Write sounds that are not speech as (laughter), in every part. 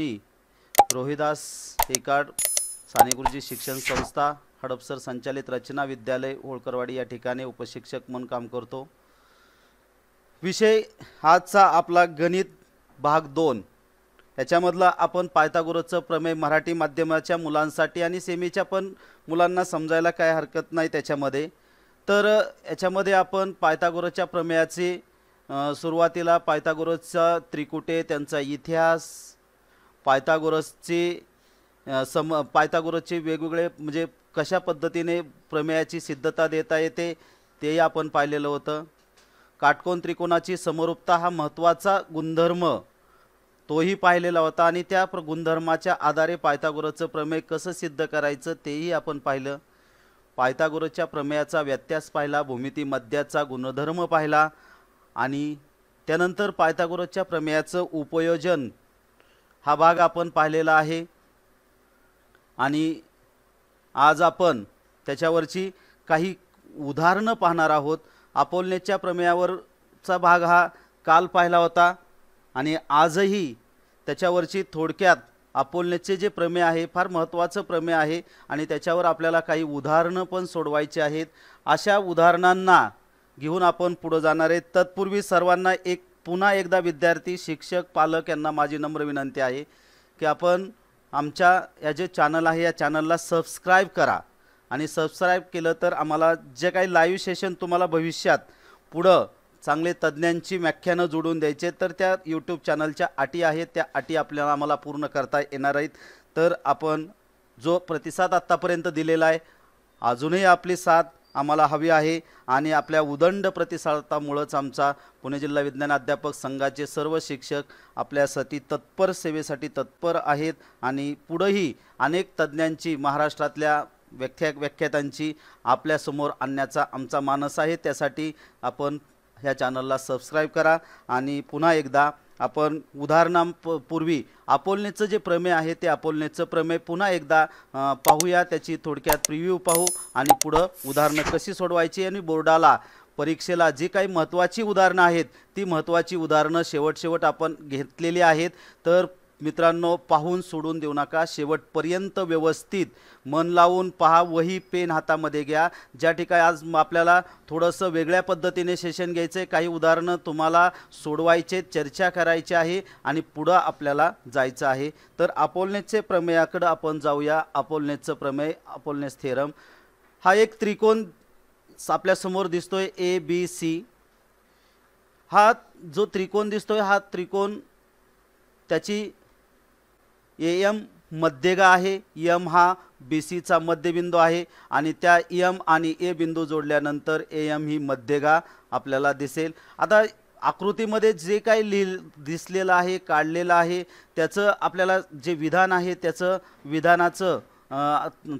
रोहिदास साने सानेगुरुजी शिक्षण संस्था हडपसर संचालित रचना विद्यालय होळकरवाडी या ठिकाणी उपशिक्षक म्हणून काम करतो विषय आजचा आपला गणित भाग दोन याच्यामधला आपण पायथागोरसचं प्रमेय मराठी माध्यमाच्या मुलांसाठी आणि सेमीच्या पण मुलांना समजायला काय हरकत नाही त्याच्यामध्ये तर याच्यामध्ये आपण पायथागोरसच्या प्रमेयाची सुरुवातीला पायथागोरसचा त्रिकुटे त्यांचा इतिहास पायथागोरसची सम पायथागोरसचे वेगवेगळे म्हणजे कशा पद्धतीने प्रमेयाची सिद्धता देता येते तेही आपण पाहिलेलं होतं काटकोन त्रिकोणाची समरूपता हा महत्त्वाचा गुणधर्म तोही पाहिलेला होता आणि त्या प्र गुणधर्माच्या आधारे पायथागोरसचं प्रमेय कसं सिद्ध करायचं तेही आपण पाहिलं पायथागोरसच्या प्रमेयाचा व्यत्यास पाहिला भूमिती मध्याचा गुणधर्म पाहिला आणि त्यानंतर पायथागोरसच्या प्रमेयाचं उपयोजन हा भाग आपण पाहिलेला आहे आणि आज आपण त्याच्यावरची काही उदाहरणं पाहणार आहोत अपोलनेच्या प्रमेयावरचा भाग हा काल पाहिला होता आणि आजही त्याच्यावरची थोडक्यात अपोलनेचे जे प्रमेय आहे फार महत्त्वाचं प्रमेय आहे आणि त्याच्यावर आपल्याला काही उदाहरणं पण सोडवायची आहेत अशा उदाहरणांना घेऊन आपण पुढं जाणार आहे तत्पूर्वी सर्वांना एक पुन्हा एकदा विद्यार्थी शिक्षक पालक यांना माझी नम्र विनंती आहे की आपण आमच्या या जे चॅनल आहे या चॅनलला सबस्क्राईब करा आणि सबस्क्राईब केलं तर आम्हाला जे काही लाईव्ह सेशन तुम्हाला भविष्यात पुढं चांगले तज्ज्ञांची व्याख्यानं जोडून द्यायचे तर त्या यूट्यूब चॅनलच्या अटी आहेत त्या अटी आपल्याला आम्हाला पूर्ण करता येणार आहेत तर आपण जो प्रतिसाद आत्तापर्यंत दिलेला आहे अजूनही आपली साथ आम्हाला हवी आहे आणि आपल्या उदंड प्रतिसादामुळंच आमचा पुणे जिल्हा विज्ञान अध्यापक संघाचे सर्व शिक्षक आपल्यासाठी तत्पर सेवेसाठी तत्पर आहेत आणि पुढंही अनेक तज्ज्ञांची महाराष्ट्रातल्या व्याख्या व्याख्यातांची आपल्यासमोर आणण्याचा आमचा मानस आहे त्यासाठी आपण ह्या चॅनलला सबस्क्राईब करा आणि पुन्हा एकदा आपण उदाहरणांपूर्वी अपोलनेचं जे प्रमेय आहे ते अपोलनेचं प्रमेय पुन्हा एकदा पाहूया त्याची थोडक्यात प्रिव्ह्यू पाहू आणि पुढं उदाहरणं कशी सोडवायची आणि बोर्डाला परीक्षेला जी काही महत्त्वाची उदाहरणं आहेत ती महत्त्वाची उदाहरणं शेवट शेवट आपण घेतलेली आहेत तर मित्रांनो पाहून सोडून देऊ नका शेवटपर्यंत व्यवस्थित मन लावून पहा वही पेन हातामध्ये घ्या ज्या ठिकाणी आज आपल्याला थोडंसं वेगळ्या पद्धतीने सेशन घ्यायचं आहे काही उदाहरणं तुम्हाला सोडवायचे चर्चा करायची आहे आणि पुढं आपल्याला जायचं आहे तर अपोलनेसचे प्रमेयाकडं आपण जाऊया अपोलनेसचं प्रमेय अपोलनेस थेरम हा एक त्रिकोण आपल्यासमोर दिसतोय ए बी सी हा जो त्रिकोण दिसतोय हा त्रिकोण त्याची ए एम मध्यगा आहे यम हा बी सीचा मध्यबिंदू आहे आणि त्या यम आणि ए बिंदू जोडल्यानंतर ए एम ही मध्यगा आपल्याला दिसेल आता आकृतीमध्ये जे काही लिह दिसलेलं आहे काढलेलं आहे त्याचं आपल्याला जे विधान आहे त्याचं विधानाचं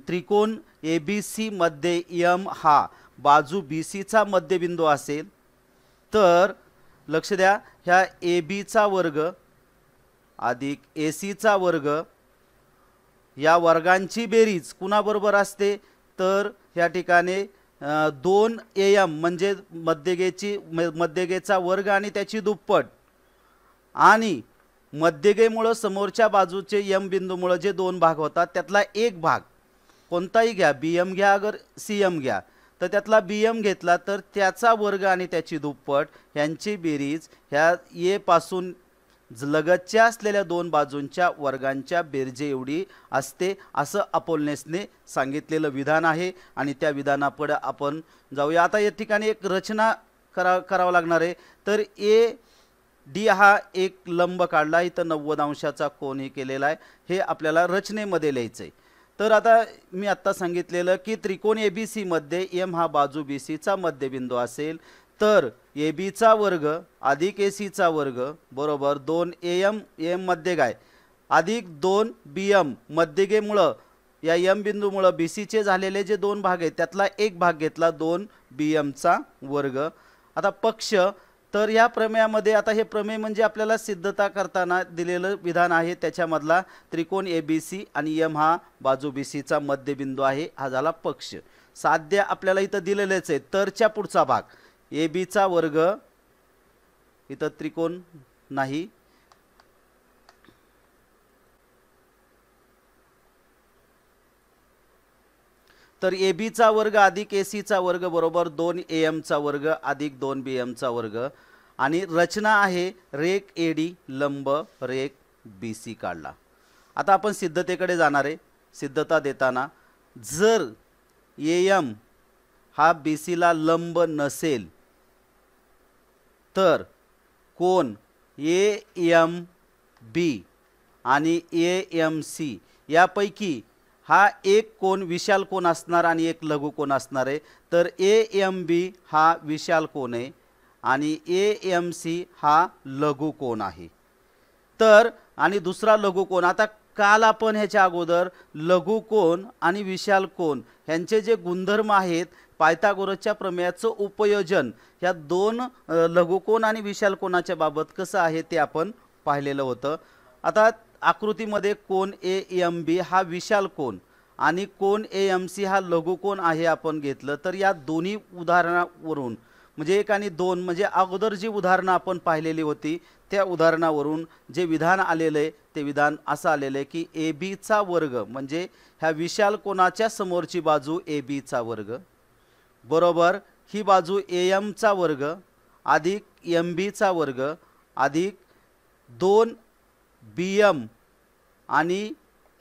त्रिकोण ए बी सीमध्ये यम हा बाजू बी सीचा मध्यबिंदू असेल तर लक्ष द्या ह्या ए बीचा वर्ग अधिक ए सीचा वर्ग या वर्गांची बेरीज कुणाबरोबर असते तर ह्या ठिकाणी दोन ए एम म्हणजे मध्यगेची मध्यगेचा वर्ग आणि त्याची दुप्पट आणि मध्यगेमुळं समोरच्या बाजूचे यम बिंदूमुळं जे दोन भाग होतात त्यातला एक भाग कोणताही घ्या बी एम घ्या अगर सी एम घ्या तर त्यातला बी एम घेतला तर त्याचा वर्ग आणि त्याची दुप्पट ह्यांची बेरीज ह्या एपासून लगतच्या असलेल्या दोन बाजूंच्या वर्गांच्या बेरजे एवढी असते असं अपोलनेसने सांगितलेलं विधान आहे आणि त्या विधानापुढं आपण जाऊया आता या ठिकाणी एक रचना करा करावं लागणार आहे तर ए डी हा एक लंब काढला इथं नव्वद अंशाचा कोणही केलेला आहे हे आपल्याला रचनेमध्ये लिहायचं आहे तर आता मी आत्ता सांगितलेलं की त्रिकोण ए बी सीमध्ये एम हा बाजू बी सीचा मध्यबिंदू असेल तर ए बीचा वर्ग अधिक ए सीचा वर्ग बरोबर दोन ए एम एम काय अधिक दोन बी एम मध्यगेमुळं या यम बिंदूमुळं बी सीचे झालेले जे दोन भाग आहेत त्यातला एक भाग घेतला दोन बी एमचा वर्ग आता पक्ष तर या प्रमेयामध्ये आता हे प्रमेय म्हणजे आपल्याला सिद्धता करताना दिलेलं विधान आहे त्याच्यामधला त्रिकोण ए बी सी आणि यम हा बाजू बी सीचा मध्यबिंदू आहे हा झाला पक्ष साध्य आपल्याला इथं दिलेलेच आहे तरच्या पुढचा भाग ए बीचा वर्ग इथं त्रिकोण नाही तर ए बीचा वर्ग अधिक ए सीचा वर्ग बरोबर दोन ए एमचा वर्ग अधिक दोन बी एमचा वर्ग आणि रचना आहे रेक ए डी लंब रेक बी सी काढला आता आपण सिद्धतेकडे जाणार आहे सिद्धता देताना जर ए एम हा बी सीला लंब नसेल तर कोण ए एम बी आणि ए एम सी यापैकी हा एक कोण विशाल कोण असणार आणि एक लघु कोण असणार आहे तर ए एम बी हा विशाल कोण आहे आणि ए एम सी हा लघु कोण आहे तर आणि दुसरा लघु कोण आता काल आपण ह्याच्या अगोदर लघु कोण आणि विशाल कोण ह्यांचे जे गुणधर्म आहेत पायथागोरसच्या प्रमेयाचं उपयोजन ह्या दोन लघुकोण आणि विशाल कोणाच्या बाबत कसं आहे ते आपण पाहिलेलं होतं आता आकृतीमध्ये कोण ए एम बी हा विशाल कोण आणि कोण ए एम सी हा कोण आहे आपण घेतलं तर या दोन्ही उदाहरणावरून म्हणजे एक आणि दोन म्हणजे अगोदर जी उदाहरणं आपण पाहिलेली होती त्या उदाहरणावरून जे विधान आलेलं आहे ते विधान असं आलेलं आहे की ए बीचा वर्ग म्हणजे ह्या विशाल कोणाच्या समोरची बाजू ए बीचा वर्ग बरोबर ही बाजू ए एमचा वर्ग अधिक एम बीचा वर्ग अधिक दोन बी एम आणि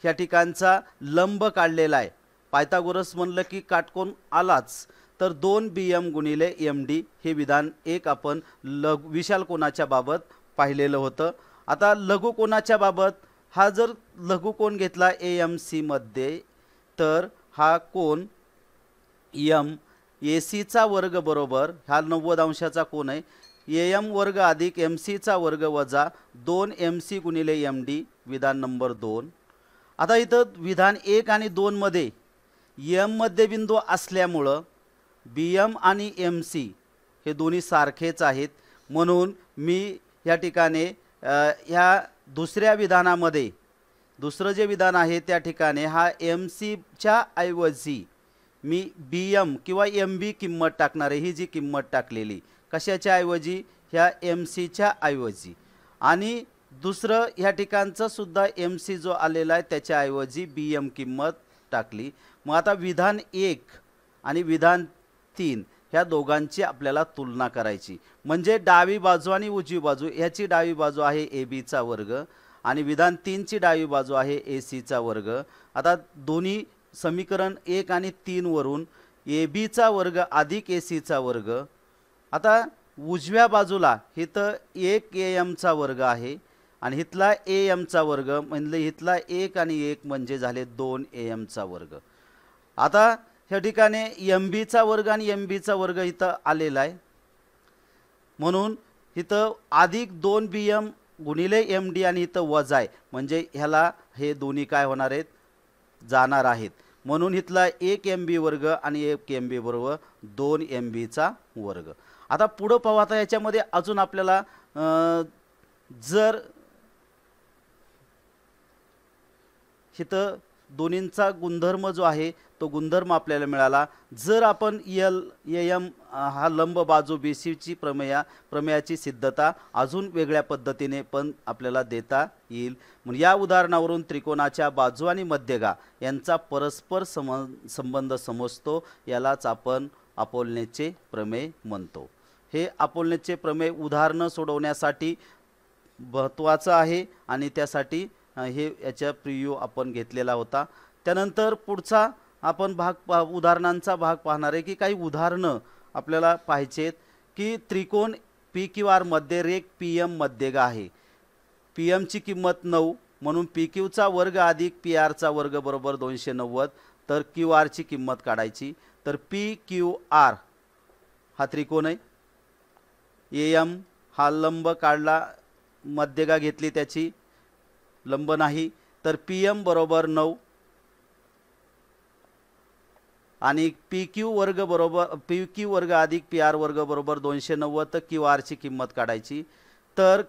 ह्या ठिकाणचा लंब काढलेला आहे पायथागोरस म्हणलं की काटकोन आलाच तर दोन बी एम गुणिले एम डी हे विधान एक आपण लघु विशाल कोणाच्या बाबत पाहिलेलं होतं आता लघु कोणाच्या बाबत हा जर लघु कोण घेतला ए एम सीमध्ये तर हा कोन यम ए सीचा वर्ग बरोबर हा नव्वद अंशाचा कोण आहे ए एम वर्ग अधिक एम सीचा वर्ग वजा दोन एम सी गुणिले एम डी विधान नंबर दोन आता इथं विधान एक आणि दोनमध्ये एम मध्यबिंदू असल्यामुळं बी एम आणि एम सी हे दोन्ही सारखेच आहेत म्हणून मी या ठिकाणी ह्या दुसऱ्या विधानामध्ये दुसरं जे विधान आहे त्या ठिकाणी हा एम सीच्या ऐवजी मी बी एम किंवा एम बी किंमत टाकणार ही जी किंमत टाकलेली कशाच्या ऐवजी ह्या एम सीच्या ऐवजी आणि दुसरं ह्या ठिकाणचं सुद्धा एम सी जो आलेला आहे त्याच्याऐवजी बी एम किंमत टाकली मग आता विधान एक आणि विधान तीन ह्या दोघांची आपल्याला तुलना करायची म्हणजे डावी बाजू आणि उजवी बाजू ह्याची डावी बाजू आहे ए बीचा वर्ग आणि विधान तीनची डावी बाजू आहे ए सीचा वर्ग आता दोन्ही समीकरण एक आणि तीनवरून ए बीचा वर्ग अधिक ए सीचा वर्ग आता उजव्या बाजूला इथं एक ए एमचा वर्ग आहे आणि इथला ए एमचा वर्ग म्हणजे इथला एक आणि एक म्हणजे झाले दोन ए एमचा वर्ग आता ह्या ठिकाणी एम बीचा वर्ग आणि एम बीचा वर्ग इथं आलेला आहे म्हणून इथं अधिक दोन बी एम गुणिले एम डी आणि इथं वजा आहे म्हणजे ह्याला हे दोन्ही काय होणार आहेत जाणार आहेत म्हणून इथला एक एम बी वर्ग आणि एक एम बी बरोबर दोन एम बीचा वर्ग आता पुढं पाहू आता याच्यामध्ये अजून आपल्याला जर इथं दोन्हींचा गुणधर्म जो आहे तो गुणधर्म आपल्याला मिळाला जर आपण यल e एम हा लंब बाजू सीची प्रमेया प्रमेयाची सिद्धता अजून वेगळ्या पद्धतीने पण आपल्याला देता येईल म्हणून या उदाहरणावरून त्रिकोणाच्या बाजू आणि मध्यगा यांचा परस्पर सम संबंध समजतो यालाच आपण अपोलनेचे प्रमेय म्हणतो हे अपोलनेचे प्रमेय उदाहरणं सोडवण्यासाठी महत्त्वाचं आहे आणि त्यासाठी हे याच्या प्रिव्ह्यू आपण घेतलेला होता त्यानंतर पुढचा आपण भाग पा उदाहरणांचा भाग पाहणार आहे की काही उदाहरणं आपल्याला पाहिजेत की त्रिकोण पी क्यू आरमध्ये रेक पी एम मध्यगा आहे पी एमची किंमत नऊ म्हणून पी क्यूचा वर्ग अधिक पी आरचा वर्ग बरोबर दोनशे नव्वद तर क्यू आरची किंमत काढायची तर पी क्यू आर हा त्रिकोण आहे ए एम हा लंब काढला मध्यगा घेतली त्याची लंब नाही तर पी एम बरोबर नऊ आणि पी क्यू वर्ग बरोबर पी क्यू वर्ग अधिक पी आर वर्ग बरोबर दोनशे नव्वद क्यू आरची किंमत काढायची तर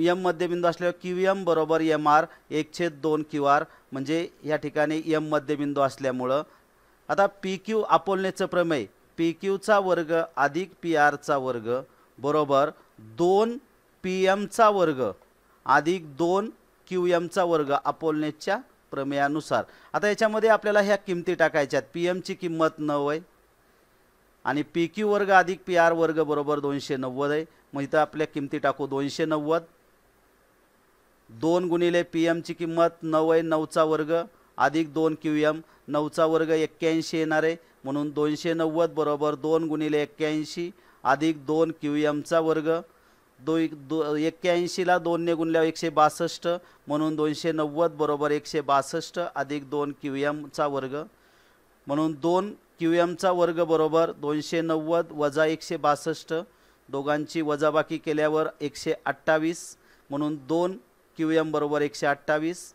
यम मध्यबिंदू असल्यावर क्यू एम बरोबर एम आर एकशे दोन क्यू आर म्हणजे या ठिकाणी यम मध्यबिंदू असल्यामुळं आता पी क्यू आपोलनेचं प्रमेय पी क्यूचा वर्ग अधिक पी आरचा वर्ग बरोबर दोन पी एमचा वर्ग अधिक दोन क्यू एमचा वर्ग आपोलनेच्या प्रमेयानुसार आता याच्यामध्ये आपल्याला ह्या किमती टाकायच्या आहेत पी एमची किंमत नऊ आहे आणि पी क्यू वर्ग अधिक पी आर वर्ग बरोबर दोनशे नव्वद आहे मग इथं आपल्या किमती टाकू दोनशे नव्वद दोन गुणिले पी ची किंमत नऊ आहे नऊचा वर्ग अधिक दोन क्यू एम नऊचा वर्ग एक्क्याऐंशी येणार आहे म्हणून दोनशे नव्वद बरोबर दोन गुणिले एक्क्याऐंशी अधिक दोन क्यू एमचा वर्ग दो एक दो एक्क्याऐंशीला दोनने गुणल्यावर एकशे बासष्ट म्हणून दोनशे नव्वद बरोबर एकशे बासष्ट अधिक दोन क्यू एमचा वर्ग म्हणून दोन क्यू एमचा वर्ग बरोबर दोनशे नव्वद वजा एकशे बासष्ट दोघांची वजाबाकी केल्यावर एकशे अठ्ठावीस म्हणून दोन क्यू एम बरोबर एकशे अठ्ठावीस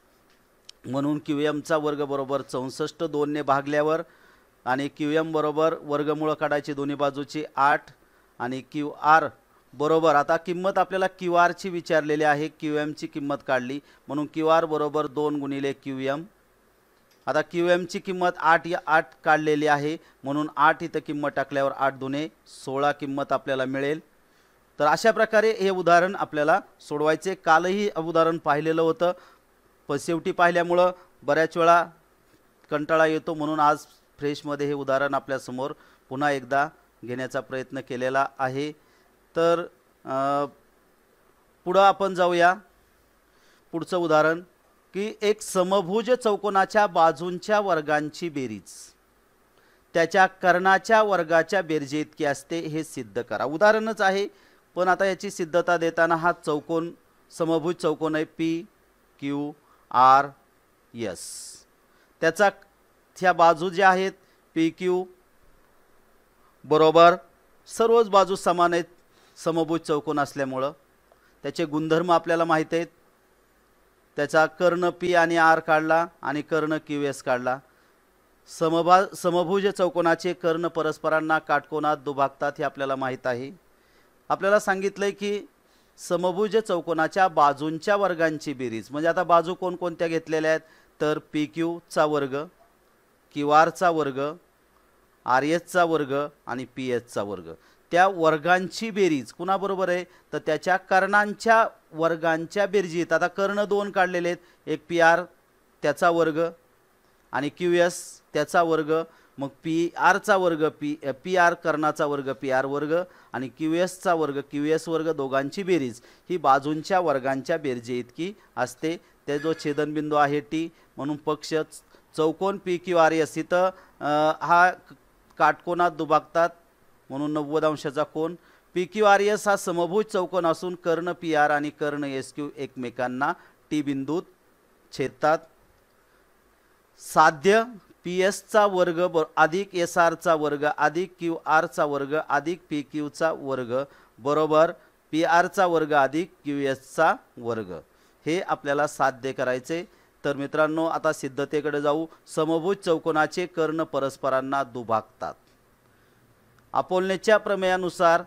म्हणून क्यू एमचा वर्ग बरोबर चौसष्ट दोनने भागल्यावर आणि क्यू एम बरोबर वर्गमुळं काढायची दोन्ही बाजूची आठ आणि क्यू आर बरोबर आता किंमत आपल्याला क्यू आरची विचारलेली आहे क्यू एमची किंमत काढली म्हणून क्यू आर बरोबर दोन गुणिले क्यू एम आता क्यू एमची किंमत आठ या आठ काढलेली आहे म्हणून आठ इथं किंमत टाकल्यावर आठ दुने सोळा किंमत आपल्याला मिळेल तर अशा प्रकारे हे उदाहरण आपल्याला सोडवायचे कालही उदाहरण पाहिलेलं होतं पण शेवटी पाहिल्यामुळं बऱ्याच वेळा कंटाळा येतो म्हणून आज फ्रेशमध्ये हे उदाहरण आपल्यासमोर पुन्हा एकदा घेण्याचा प्रयत्न केलेला आहे तर पुढं आपण जाऊया पुढचं उदाहरण की एक समभुज चौकोनाच्या बाजूंच्या वर्गांची बेरीज त्याच्या कर्णाच्या वर्गाच्या बेरजे इतकी असते हे सिद्ध करा उदाहरणच आहे पण आता याची सिद्धता देताना हा चौकोन समभुज चौकोन आहे पी क्यू आर यस त्याचा ह्या बाजू ज्या आहेत पी क्यू बरोबर सर्वच बाजू समान आहेत समभुज चौकोन असल्यामुळं त्याचे गुणधर्म आपल्याला माहीत आहेत त्याचा कर्ण पी आणि आर काढला आणि कर्ण क्यू एस काढला समभा समभुज चौकोनाचे कर्ण परस्परांना काटकोनात दुभागतात हे आपल्याला माहीत आहे आपल्याला सांगितलंय की समभुज चौकोनाच्या बाजूंच्या वर्गांची बेरीज म्हणजे आता बाजू कोणकोणत्या घेतलेल्या आहेत तर पी क्यूचा वर्ग क्यू चा वर्ग आर चा वर्ग आणि पी चा वर्ग त्या वर्गांची बेरीज कुणाबरोबर आहे तर त्याच्या कर्णांच्या वर्गांच्या बेरजीत आता कर्ण दोन काढलेले आहेत एक पी आर त्याचा वर्ग आणि क्यू एस त्याचा वर्ग मग पी आरचा वर्ग पी पी आर कर्णाचा वर्ग पी आर वर्ग आणि क्यू एसचा वर्ग क्यू एस वर्ग दोघांची बेरीज ही बाजूंच्या वर्गांच्या बेरजे इतकी असते ते जो छेदनबिंदू आहे टी म्हणून पक्ष चौकोन पी क्यू आर एस इथं हा काटकोनात दुभागतात म्हणून नव्वद अंशाचा कोण पी क्यू आर एस हा समभूत चौकोन असून कर्ण पी आर आणि कर्ण एस क्यू एकमेकांना टी बिंदूत छेदतात साध्य पी एसचा वर्ग ब अधिक एस आरचा वर्ग अधिक क्यू आरचा वर्ग अधिक पी क्यूचा वर्ग बरोबर पी आरचा वर्ग अधिक क्यू एसचा वर्ग हे आपल्याला साध्य करायचे तर मित्रांनो आता सिद्धतेकडे जाऊ समभूत चौकोनाचे कर्ण परस्परांना दुभागतात अपोलनेच्या प्रमेयानुसार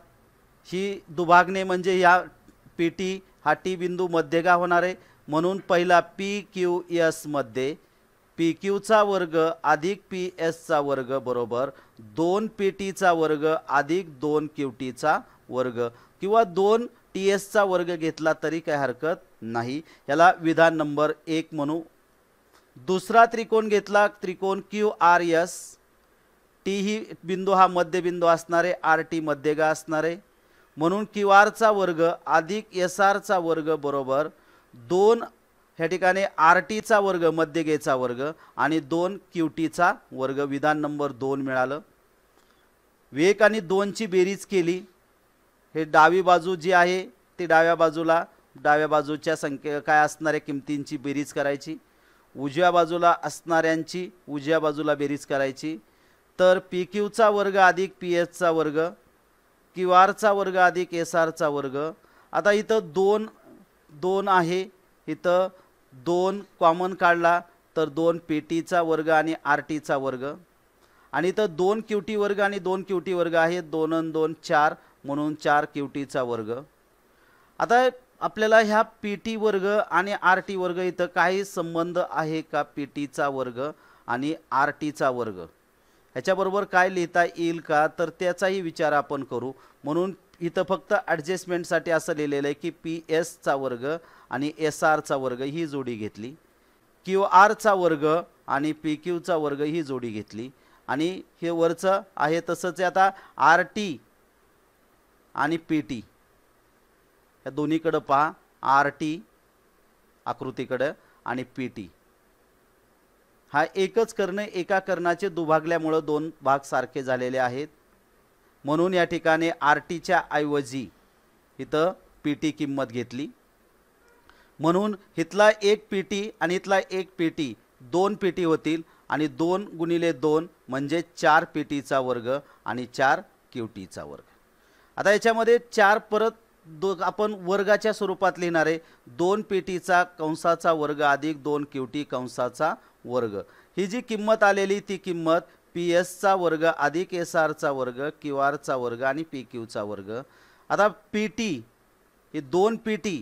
ही दुभागणे म्हणजे या टी हा टी बिंदू मध्यगा होणार आहे म्हणून पहिला पी क्यू एसमध्ये पी क्यूचा वर्ग अधिक पी एसचा वर्ग बरोबर दोन पी टीचा वर्ग अधिक दोन क्यू टीचा वर्ग किंवा दोन टी एसचा वर्ग घेतला तरी काही हरकत नाही याला विधान नंबर एक म्हणू दुसरा त्रिकोण घेतला त्रिकोण क्यू आर एस टी ही बिंदू हा मध्यबिंदू असणारे आर टी मध्यगा असणारे म्हणून क्यू आरचा वर्ग अधिक एस आरचा वर्ग बरोबर दोन ह्या ठिकाणी आर टीचा वर्ग मध्यगेचा वर्ग आणि दोन क्यू टीचा वर्ग विधान नंबर दोन मिळालं वेक आणि दोनची बेरीज केली हे डावी बाजू जी आहे ती डाव्या बाजूला डाव्या बाजूच्या संख्ये काय असणाऱ्या किमतींची बेरीज करायची उजव्या बाजूला असणाऱ्यांची उजव्या बाजूला बेरीज करायची तर पी क्यूचा वर्ग अधिक पी एचचा वर्ग क्यू आरचा वर्ग अधिक एस आरचा वर्ग आता इथं दोन दोन आहे इथं दोन कॉमन काढला तर दोन पी टीचा वर्ग आणि आर टीचा वर्ग आणि इथं दोन क्यू टी वर्ग आणि दोन क्यू टी वर्ग आहे दोन दोन चार म्हणून चार क्यू टीचा वर्ग आता आपल्याला ह्या पी टी वर्ग आणि आर टी वर्ग इथं काही संबंध आहे का पी टीचा वर्ग आणि आर टीचा वर्ग याच्याबरोबर काय लिहिता येईल का तर त्याचाही विचार आपण करू म्हणून इथं फक्त ॲडजस्टमेंटसाठी असं लिहिलेलं आहे की पी एसचा वर्ग आणि एस आरचा वर्ग ही जोडी घेतली क्यू आरचा वर्ग आणि पी क्यूचा वर्ग ही जोडी घेतली आणि हे वरचं आहे तसंच आता आर टी आणि पी टी या दोन्हीकडं पहा आर टी आकृतीकडं आणि पी टी हा एकच कर्ण एका कर्णाचे दुभागल्यामुळं दोन भाग सारखे झालेले आहेत म्हणून या ठिकाणी आर टीच्या ऐवजी इथं पी टी किंमत घेतली म्हणून इथला एक पी टी आणि इथला एक पी टी दोन पी टी होतील आणि दोन गुणिले दोन म्हणजे चार पी टीचा वर्ग आणि चार क्यू टीचा वर्ग आता याच्यामध्ये चार परत दो आपण वर्गाच्या स्वरूपात लिहिणारे दोन पी टीचा कंसाचा वर्ग अधिक दोन क्यू कंसाचा वर्ग ही जी किंमत आलेली ती किंमत पी एसचा वर्ग अधिक एस आरचा वर्ग क्यू आरचा वर्ग आणि पी क्यूचा वर्ग आता पी टी हे दोन पी टी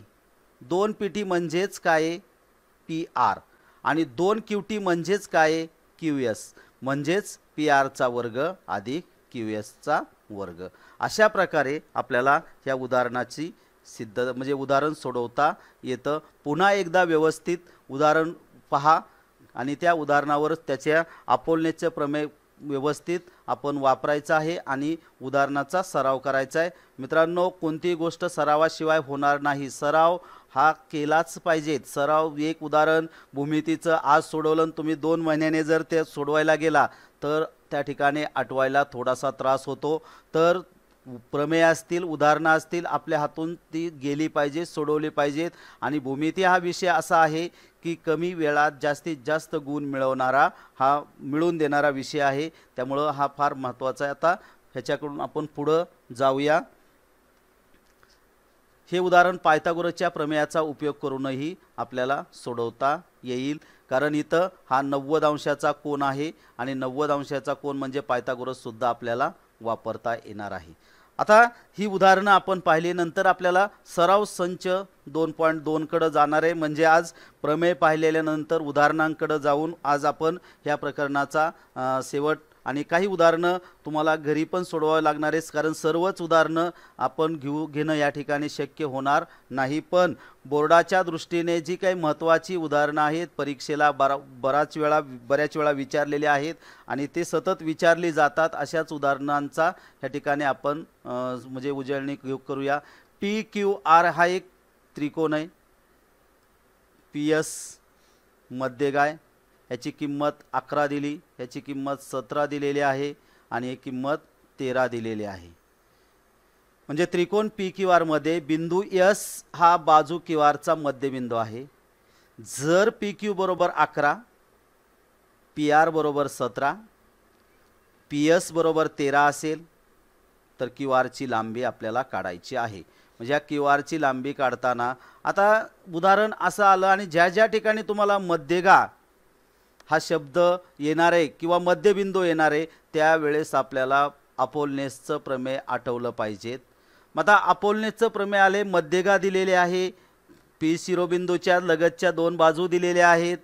दोन पी टी म्हणजेच काय पी आर आणि दोन क्यू टी म्हणजेच काय क्यू एस म्हणजेच पी आरचा वर्ग अधिक क्यू एसचा वर्ग अशा प्रकारे आपल्याला ह्या उदाहरणाची सिद्ध म्हणजे उदाहरण सोडवता येतं पुन्हा एकदा व्यवस्थित उदाहरण पहा आणि त्या उदाहरणावरच त्याच्या आपोलनेचे प्रमेय व्यवस्थित आपण वापरायचं आहे आणि उदाहरणाचा सराव करायचा आहे मित्रांनो कोणतीही गोष्ट सरावाशिवाय होणार नाही सराव हा केलाच पाहिजे सराव एक उदाहरण भूमितीचं आज सोडवलं तुम्ही दोन महिन्याने जर ते सोडवायला गेला तर त्या ठिकाणी आठवायला थोडासा त्रास होतो तर प्रमेय असतील उदाहरणं असतील आपल्या हातून ती गेली पाहिजे सोडवली पाहिजेत आणि भूमिती हा विषय असा आहे की कमी वेळात जास्तीत जास्त गुण मिळवणारा हा मिळून देणारा विषय आहे त्यामुळं हा फार महत्त्वाचा आहे आता ह्याच्याकडून आपण पुढं जाऊया हे उदाहरण पायथागोरसच्या प्रमेयाचा उपयोग करूनही आपल्याला सोडवता येईल कारण इथं हा नव्वद अंशाचा कोण आहे आणि नव्वद अंशाचा कोण म्हणजे पायथागोरससुद्धा आपल्याला वापरता येणार आहे आता ही उदाहरणं आपण पाहिली नंतर आपल्याला सराव संच दोन पॉईंट दोनकडं जाणार आहे म्हणजे आज प्रमेय पाहिलेल्यानंतर उदाहरणांकडं जाऊन आज आपण ह्या प्रकरणाचा शेवट आणि काही उदाहरणं तुम्हाला घरी पण सोडवावे आहेच कारण सर्वच उदाहरणं आपण घेऊ घेणं या ठिकाणी शक्य होणार नाही पण बोर्डाच्या दृष्टीने जी काही महत्त्वाची उदाहरणं आहेत परीक्षेला बरा बराच वेळा बऱ्याच वेळा विचारलेले आहेत आणि ते सतत विचारली जातात अशाच उदाहरणांचा ह्या ठिकाणी आपण म्हणजे उजळणी करूया पी क्यू आर हा एक त्रिकोण आहे पी एस मध्यगाय याची किंमत अकरा दिली याची किंमत सतरा दिलेली आहे आणि ही किंमत तेरा दिलेली आहे म्हणजे त्रिकोण पी क्यू आरमध्ये बिंदू यस हा बाजू क्यू आरचा मध्यबिंदू आहे जर पी क्यू बरोबर अकरा पी आर बरोबर सतरा पी एस बरोबर तेरा असेल तर क्यू आरची लांबी आपल्याला काढायची आहे म्हणजे या क्यू आरची लांबी काढताना आता उदाहरण असं आलं आणि ज्या ज्या ठिकाणी तुम्हाला मध्यगा हा शब्द येणार आहे किंवा मध्यबिंदू येणारे त्यावेळेस आपल्याला अपोलनेसचं प्रमेय आठवलं पाहिजेत मग आता अपोलनेसचं प्रमेय आले मध्यगा दिलेले आहे पी शिरोबिंदूच्या लगतच्या दोन बाजू दिलेल्या आहेत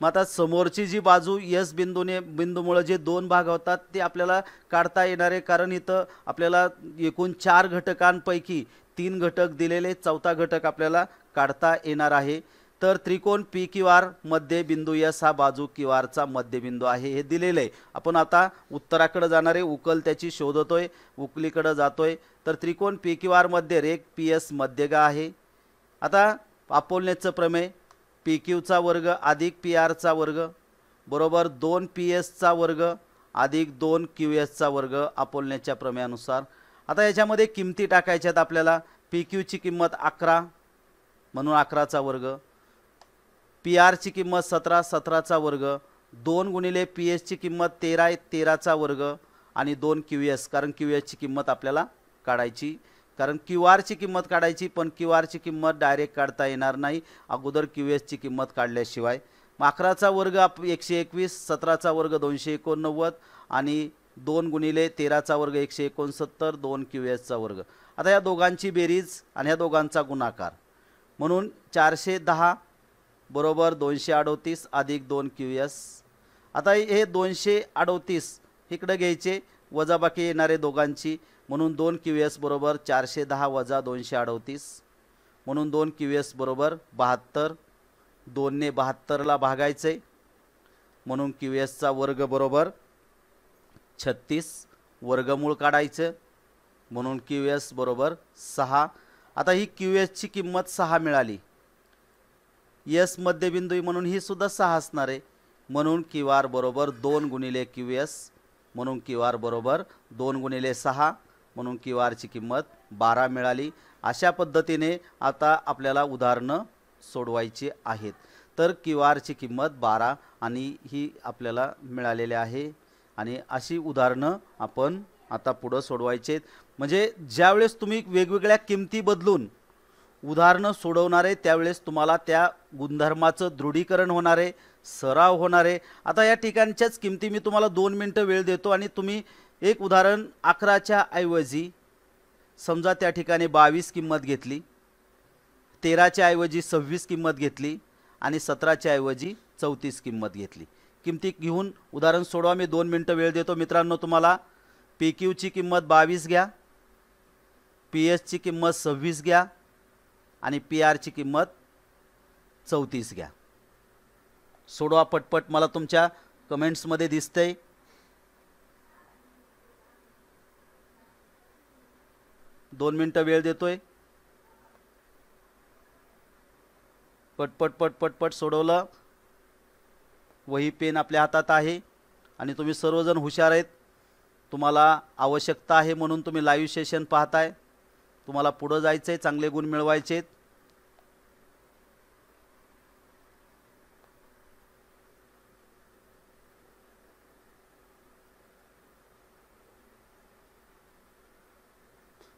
मग आता समोरची जी बाजू यस बिंदूने बिंदूमुळं जे दोन भाग होतात ते आपल्याला काढता येणारे कारण इथं आपल्याला एकूण चार घटकांपैकी तीन घटक दिलेले चौथा घटक आपल्याला काढता येणार आहे तर त्रिकोण पी क्यू आर मध्ये बिंदू एस हा बाजू क्यू आरचा मध्यबिंदू आहे हे दिलेलं आहे आपण आता उत्तराकडे जाणारे उकल त्याची शोधतोय उकलीकडे जातोय तर त्रिकोण पी क्यू आरमध्ये रेक पी एस मध्यगा आहे आता अपोलनेचं प्रमेय पी क्यूचा वर्ग अधिक पी आरचा वर्ग बरोबर दोन पी एसचा वर्ग अधिक दोन क्यू एसचा वर्ग आपोलण्याच्या प्रमेयानुसार आता याच्यामध्ये किमती टाकायच्यात आपल्याला पी क्यूची किंमत अकरा म्हणून अकराचा वर्ग पी आरची किंमत सतरा सतराचा वर्ग दोन गुणिले पी एसची किंमत तेरा तेराचा वर्ग आणि दोन क्यू एस कारण क्यू एसची किंमत आपल्याला काढायची कारण क्यू आरची किंमत काढायची पण क्यू आरची किंमत डायरेक्ट काढता येणार नाही अगोदर क्यू एसची किंमत काढल्याशिवाय अकराचा वर्ग आप एकशे एकवीस सतराचा वर्ग दोनशे एकोणनव्वद आणि दोन गुणिले तेराचा वर्ग एकशे एकोणसत्तर दोन क्यू एसचा वर्ग आता या दोघांची बेरीज आणि या दोघांचा गुणाकार म्हणून चारशे दहा बरोबर दोनशे अडोतीस अधिक दोन क्यू एस आता हे दोनशे अडोतीस इकडं घ्यायचे वजाबाकी येणारे दोघांची म्हणून दोन क्यू एस बरोबर चारशे दहा वजा दोनशे अडोतीस म्हणून दोन क्यू एस बरोबर बहात्तर दोनने बहात्तरला भागायचे म्हणून क्यू एसचा वर्ग बरोबर छत्तीस वर्गमूळ काढायचं म्हणून क्यू एस बरोबर सहा आता ही क्यू एसची किंमत सहा मिळाली यस मध्यबिंदू म्हणून ही सुद्धा सहा असणार आहे म्हणून क्यू आर बरोबर दोन गुणिले क्यू एस म्हणून क्यू आर बरोबर दोन गुणिले सहा म्हणून क्यू आरची किंमत बारा मिळाली अशा पद्धतीने आता आपल्याला उदाहरणं सोडवायची आहेत तर क्यू आरची किंमत बारा आणि ही आपल्याला मिळालेली आहे आणि अशी उदाहरणं आपण आता पुढं सोडवायचे म्हणजे ज्यावेळेस तुम्ही वेगवेगळ्या किमती बदलून उदाहरणं सोडवणारे त्यावेळेस तुम्हाला त्या गुणधर्माचं दृढीकरण होणारे सराव होणारे आता या ठिकाणच्याच किमती मी तुम्हाला दोन मिनटं वेळ देतो आणि तुम्ही एक उदाहरण अकराच्या ऐवजी समजा त्या ठिकाणी बावीस किंमत घेतली तेराच्या ऐवजी सव्वीस किंमत घेतली आणि सतराच्या ऐवजी चौतीस किंमत घेतली किमती घेऊन उदाहरण सोडवा मी दोन मिनटं वेळ देतो मित्रांनो तुम्हाला पी क्यूची किंमत बावीस घ्या पी एसची किंमत सव्वीस घ्या आणि पी ची किंमत चौतीस घ्या सोडवा पटपट मला तुमच्या कमेंट्समध्ये दिसतंय दोन मिनटं वेळ देतोय पटपट पटपट पट सोडवलं वही पेन आपल्या हातात आहे आणि तुम्ही सर्वजण हुशार आहेत तुम्हाला आवश्यकता आहे म्हणून तुम्ही लाईव्ह सेशन पाहताय तुम्हाला पुढं जायचं आहे चांगले गुण मिळवायचे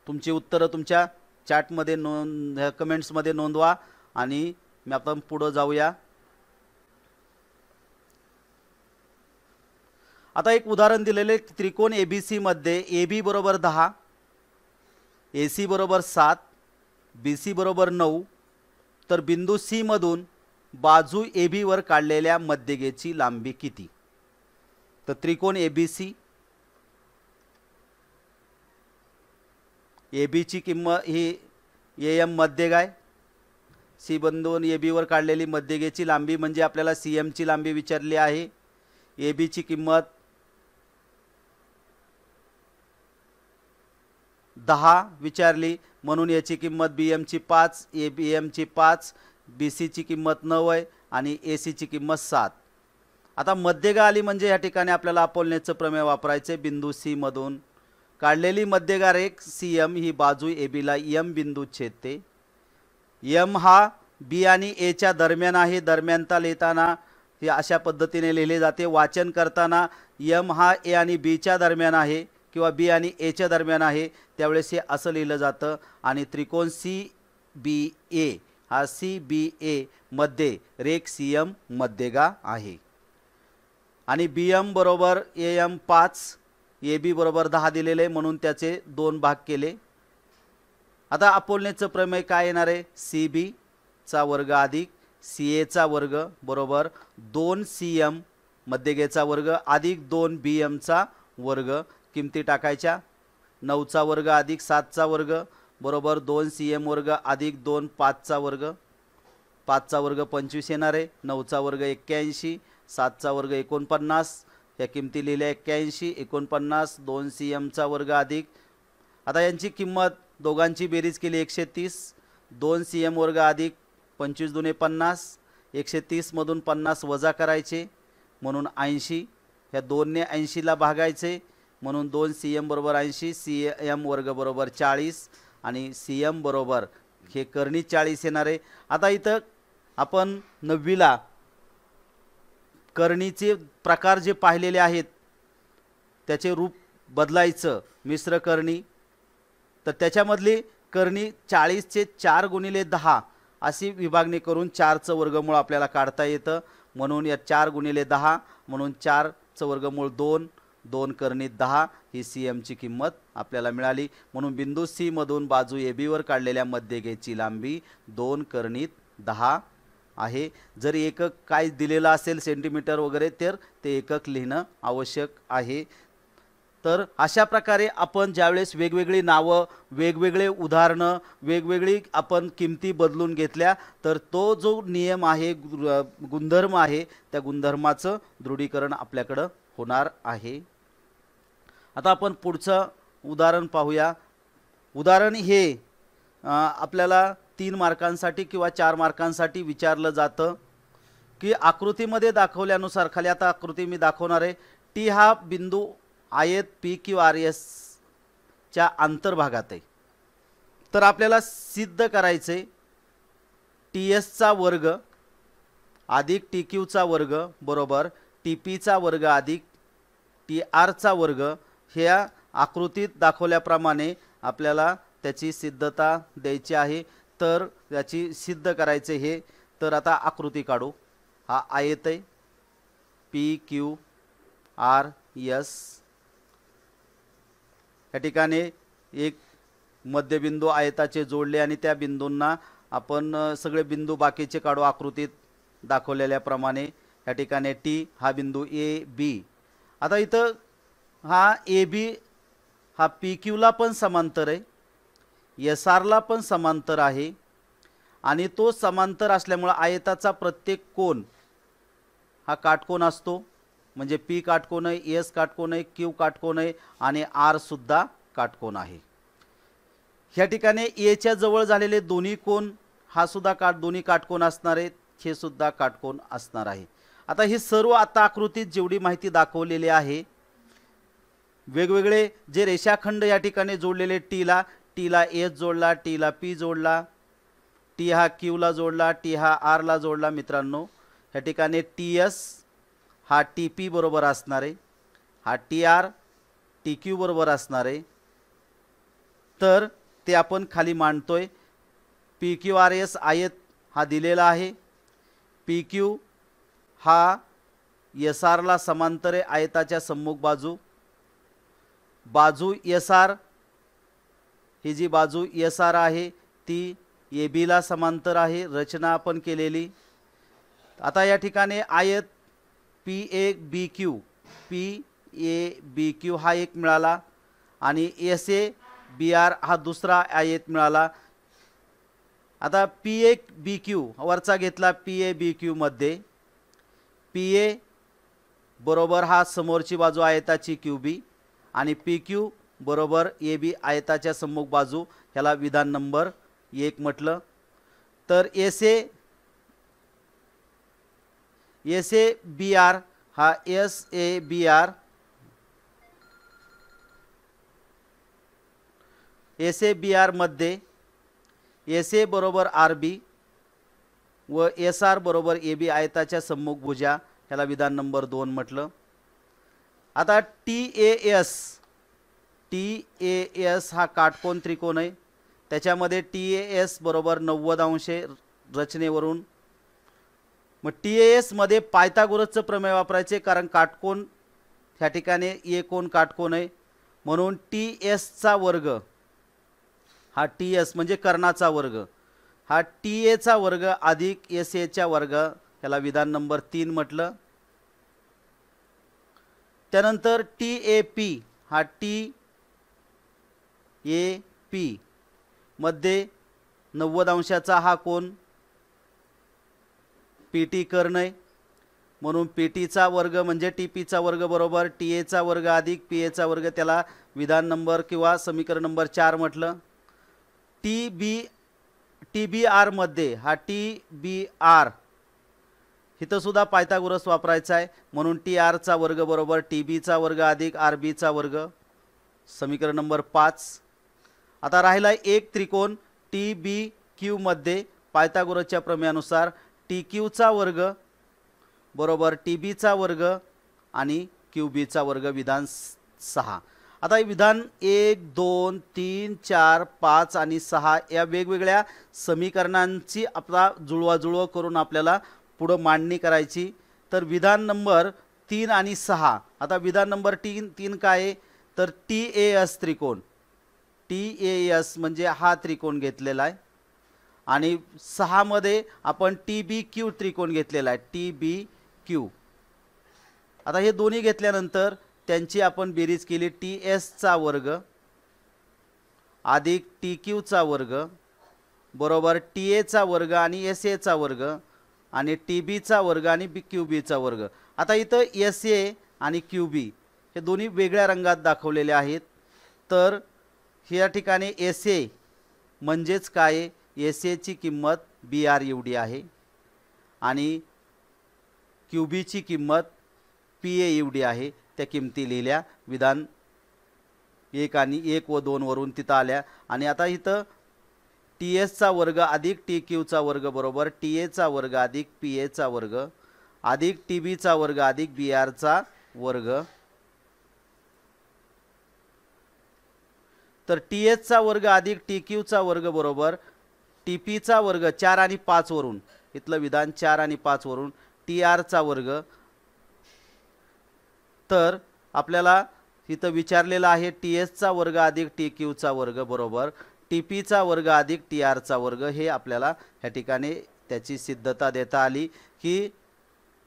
तुमची उत्तरं तुमच्या चॅटमध्ये नोंद कमेंट्समध्ये नोंदवा आणि मी आपण पुढं जाऊया आता एक उदाहरण दिलेले त्रिकोण मध्ये ए बी बरोबर दहा ए सी बरोबर सात बी सी बरोबर नऊ तर बिंदू सीमधून बाजू ए बीवर काढलेल्या मध्यगेची लांबी किती तर त्रिकोण ए बी सी ए बीची किंमत ही ए एम मध्यग आहे सी बंदून ए बीवर काढलेली मध्यगेची लांबी म्हणजे आपल्याला सी एमची लांबी विचारली आहे ए बीची किंमत दहा विचारली म्हणून याची किंमत बी एमची पाच ए बी एमची पाच बी सीची किंमत नऊ आहे आणि ए सीची किंमत सात आता मध्यगा आली म्हणजे या ठिकाणी आपल्याला अपोलनेचं प्रमेय वापरायचं बिंदू सीमधून काढलेली मध्यगा एक सी एम ही बाजू ए बीला यम बिंदू छेदते यम हा बी आणि एच्या दरम्यान आहे दरम्यानता लिहिताना हे अशा पद्धतीने लिहिले जाते वाचन करताना यम हा ए आणि बीच्या दरम्यान आहे किंवा बी आणि एच्या दरम्यान आहे त्यावेळेस हे असं लिहिलं जातं आणि त्रिकोण सी बी ए हा सी बी एमध्ये रेक सी एम मध्यगा आहे आणि बी एम बरोबर ए एम पाच ए बी बरोबर दहा दिलेले म्हणून त्याचे दोन भाग केले आता अपोलनेचं प्रमेय काय येणार आहे सी चा वर्ग अधिक सी एचा वर्ग बरोबर दोन सी एम मध्यगेचा वर्ग अधिक दोन बी एमचा वर्ग किमती टाकायच्या नऊचा वर्ग अधिक सातचा वर्ग बरोबर दोन सी एम वर्ग अधिक दोन पाचचा वर्ग पाचचा वर्ग पंचवीस येणार आहे नऊचा वर्ग एक्क्याऐंशी सातचा वर्ग एकोणपन्नास या किमती लिहिल्या एक्क्याऐंशी एकोणपन्नास दोन सी एमचा वर्ग अधिक आता यांची किंमत दोघांची बेरीज केली एकशे तीस दोन सी एम वर्ग अधिक पंचवीस दुने पन्नास एकशे तीसमधून पन्नास वजा करायचे म्हणून ऐंशी ह्या दोनने ऐंशीला भागायचे म्हणून दोन सी एम बरोबर ऐंशी सी एम वर्ग बरोबर चाळीस आणि सी एम बरोबर हे करणी चाळीस येणार आहे आता इथं आपण नववीला करणीचे प्रकार जे पाहिलेले आहेत त्याचे रूप बदलायचं मिश्र करणी तर त्याच्यामधली करणी चाळीसचे चार गुणिले दहा अशी विभागणी करून चारचं वर्गमूळ आपल्याला काढता येतं म्हणून या चार गुणिले दहा म्हणून चारचं वर्गमूळ दोन दोन करणी दहा ही सी एमची किंमत आपल्याला मिळाली म्हणून बिंदू सीमधून बाजू ए बीवर काढलेल्या मध्यगेची लांबी दोन करणीत दहा आहे जर एकक काय दिलेलं असेल सेंटीमीटर वगैरे तर ते एकक लिहिणं आवश्यक आहे तर अशा प्रकारे आपण ज्यावेळेस वेगवेगळी नावं वेगवेगळे उदाहरणं वेगवेगळी आपण किमती बदलून घेतल्या तर तो जो नियम आहे गुणधर्म आहे त्या गुणधर्माचं दृढीकरण आपल्याकडं होणार आहे आता आपण पुढचं उदाहरण पाहूया उदाहरण हे आपल्याला तीन मार्कांसाठी किंवा चार मार्कांसाठी विचारलं जातं की आकृतीमध्ये दाखवल्यानुसार खाली आता आकृती मी दाखवणार आहे टी हा बिंदू आयत पी क्यू आर एसच्या आंतरभागात आहे तर आपल्याला सिद्ध करायचे टी एसचा वर्ग अधिक टी क्यूचा वर्ग बरोबर टी पीचा वर्ग अधिक टी आरचा वर्ग ह्या आकृतीत दाखवल्याप्रमाणे आपल्याला त्याची सिद्धता द्यायची आहे तर याची सिद्ध करायचे हे तर आता आकृती काढू हा आयत आहे पी क्यू आर यस या ठिकाणी एक मध्यबिंदू आयताचे जोडले आणि त्या बिंदूंना आपण सगळे बिंदू बाकीचे काढू आकृतीत दाखवलेल्याप्रमाणे या ठिकाणी टी हा बिंदू ए बी आता इथं हा ए बी हा पी क्यूला पण समांतर आहे एस आरला पण समांतर आहे आणि तो समांतर असल्यामुळं आयताचा प्रत्येक कोण हा काटकोन असतो म्हणजे पी काटकोन आहे एस काटकोन आहे क्यू काटकोन आहे आणि आरसुद्धा काटकोन आहे ह्या ठिकाणी एच्या जवळ झालेले दोन्ही कोण हा सुद्धा काट दोन्ही काटकोन असणार आहेत हे सुद्धा काटकोन असणार आहे आता हे सर्व आता आकृतीत जेवढी माहिती दाखवलेली आहे वेगवेगळे जे रेषाखंड या ठिकाणी जोडलेले टीला टीला एस जोडला टीला पी जोडला टी हा क्यूला जोडला टी हा आरला जोडला मित्रांनो या ठिकाणी टी एस हा टी पी बरोबर असणार आहे हा टी आर टी क्यू बरोबर असणार आहे तर ते आपण खाली मांडतोय पी क्यू आर एस आयत हा दिलेला आहे पी क्यू हा एस आरला समांतर आयताच्या सम्मुख बाजू बाजू एस आर ही जी बाजू एस आर आहे ती ए बीला समांतर आहे रचना आपण केलेली आता या ठिकाणी आयत P A B Q P A B Q हा एक मिळाला आणि एस ए बी आर हा दुसरा आयत मिळाला आता पी ए बी क्यू वरचा घेतला P A B क्यूमध्ये P A बरोबर हा समोरची बाजू आयताची क्यू बी आणि पी क्यू बरोबर ए बी आयताच्या सम्मुख बाजू ह्याला विधान नंबर एक म्हटलं तर S S A B R हा S A B R S A B आरमध्ये एस ए बरोबर आर बी व एस आर बरोबर ए बी आयताच्या सम्मुख भुजा ह्याला विधान नंबर दोन म्हटलं आता T A S T A S हा काटकोन त्रिकोण आहे त्याच्यामध्ये टी ए एस बरोबर नव्वद अंश रचनेवरून मग टी ए एसमध्ये पायथागोरसचं प्रमेय वापरायचे कारण काटकोन ह्या ठिकाणी ए कोण काटकोन आहे म्हणून टी एसचा वर्ग हा टी एस म्हणजे कर्णाचा वर्ग हा टी एचा वर्ग अधिक एस एच्या वर्ग याला विधान नंबर तीन म्हटलं त्यानंतर टी ए पी हा टी ए पी मध्ये नव्वद अंशाचा हा कोण पी टी करणे म्हणून पी टीचा वर्ग म्हणजे टी पीचा वर्ग बरोबर टी एचा वर्ग अधिक पी एचा वर्ग त्याला विधान नंबर किंवा समीकरण नंबर चार म्हटलं टी बी टी बी आरमध्ये हा टी बी आर इथंसुद्धा पायथागोरस वापरायचा आहे म्हणून टी आरचा वर्ग बरोबर टी बीचा वर्ग अधिक आर बीचा वर्ग समीकरण नंबर पाच आता राहिला एक त्रिकोण टी बी क्यूमध्ये पायथागोरसच्या प्रमेयानुसार टी क्यूचा वर्ग बरोबर टी बीचा वर्ग आणि क्यू बीचा वर्ग विधान सहा आता हे विधान एक दोन तीन चार पाच आणि सहा या वेगवेगळ्या समीकरणांची आपला जुळवाजुळव करून आपल्याला पुढं मांडणी करायची तर विधान नंबर तीन आणि सहा आता विधान नंबर तीन तीन काय आहे तर टी ए एस त्रिकोण टी ए एस म्हणजे हा त्रिकोण घेतलेला आहे आणि सहामध्ये आपण टी बी क्यू त्रिकोण घेतलेला आहे टी बी क्यू आता हे दोन्ही घेतल्यानंतर त्यांची आपण बेरीज केली टी एसचा वर्ग अधिक टी क्यूचा वर्ग बरोबर टी एचा वर्ग आणि एस एचा वर्ग आणि टी बीचा वर्ग आणि बी क्यू बीचा वर्ग आता इथं एस ए आणि क्यू बी हे दोन्ही वेगळ्या रंगात दाखवलेले आहेत तर ह्या ठिकाणी एस ए म्हणजेच काय एस एची किंमत बी आर एवढी आहे आणि क्यू बीची किंमत पी ए एवढी आहे त्या किमती लिहिल्या विधान एक आणि एक व दोनवरून तिथं आल्या आणि आता इथं टी एसचा वर्ग अधिक टी क्यूचा वर्ग बरोबर टी एचा वर्ग अधिक पी एचा वर्ग अधिक टी बीचा वर्ग अधिक बी आर आरचा वर्ग तर टी एचचा वर्ग अधिक टी क्यूचा वर्ग बरोबर टी पीचा वर्ग चार आणि पाच वरून इथलं विधान चार आणि पाच वरून टी आर आरचा वर्ग तर आपल्याला इथं विचारलेलं आहे टी एसचा वर्ग अधिक टी क्यूचा वर्ग बरोबर टी पीचा वर्ग अधिक टी आरचा वर्ग हे आपल्याला ह्या ठिकाणी त्याची सिद्धता देता आली की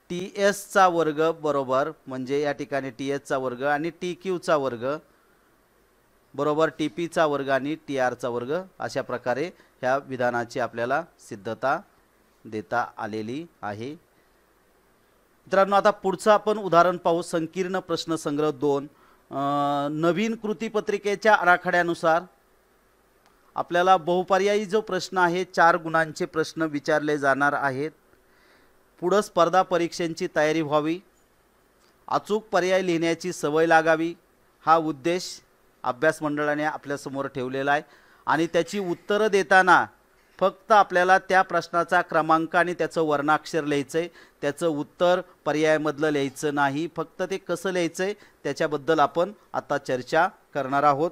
टी एसचा वर्ग बरोबर म्हणजे या ठिकाणी टी एसचा वर्ग आणि टी क्यूचा वर्ग बरोबर टी पीचा वर्ग आणि टी आरचा वर्ग अशा प्रकारे ह्या विधानाची आपल्याला सिद्धता देता आलेली आहे मित्रांनो आता पुढचं आपण उदाहरण पाहू संकीर्ण प्रश्नसंग्रह दोन नवीन कृतीपत्रिकेच्या आराखड्यानुसार आपल्याला बहुपर्यायी जो प्रश्न आहे चार गुणांचे प्रश्न विचारले जाणार आहेत पुढं स्पर्धा परीक्षांची तयारी व्हावी अचूक पर्याय लिहिण्याची सवय लागावी हा उद्देश अभ्यास मंडळाने आपल्यासमोर ठेवलेला आहे आणि त्याची उत्तरं देताना फक्त आपल्याला त्या प्रश्नाचा क्रमांक आणि त्याचं वर्णाक्षर लिहायचं आहे त्याचं उत्तर पर्यायामधलं लिहायचं नाही फक्त ते कसं लिहायचं आहे त्याच्याबद्दल आपण आता चर्चा करणार आहोत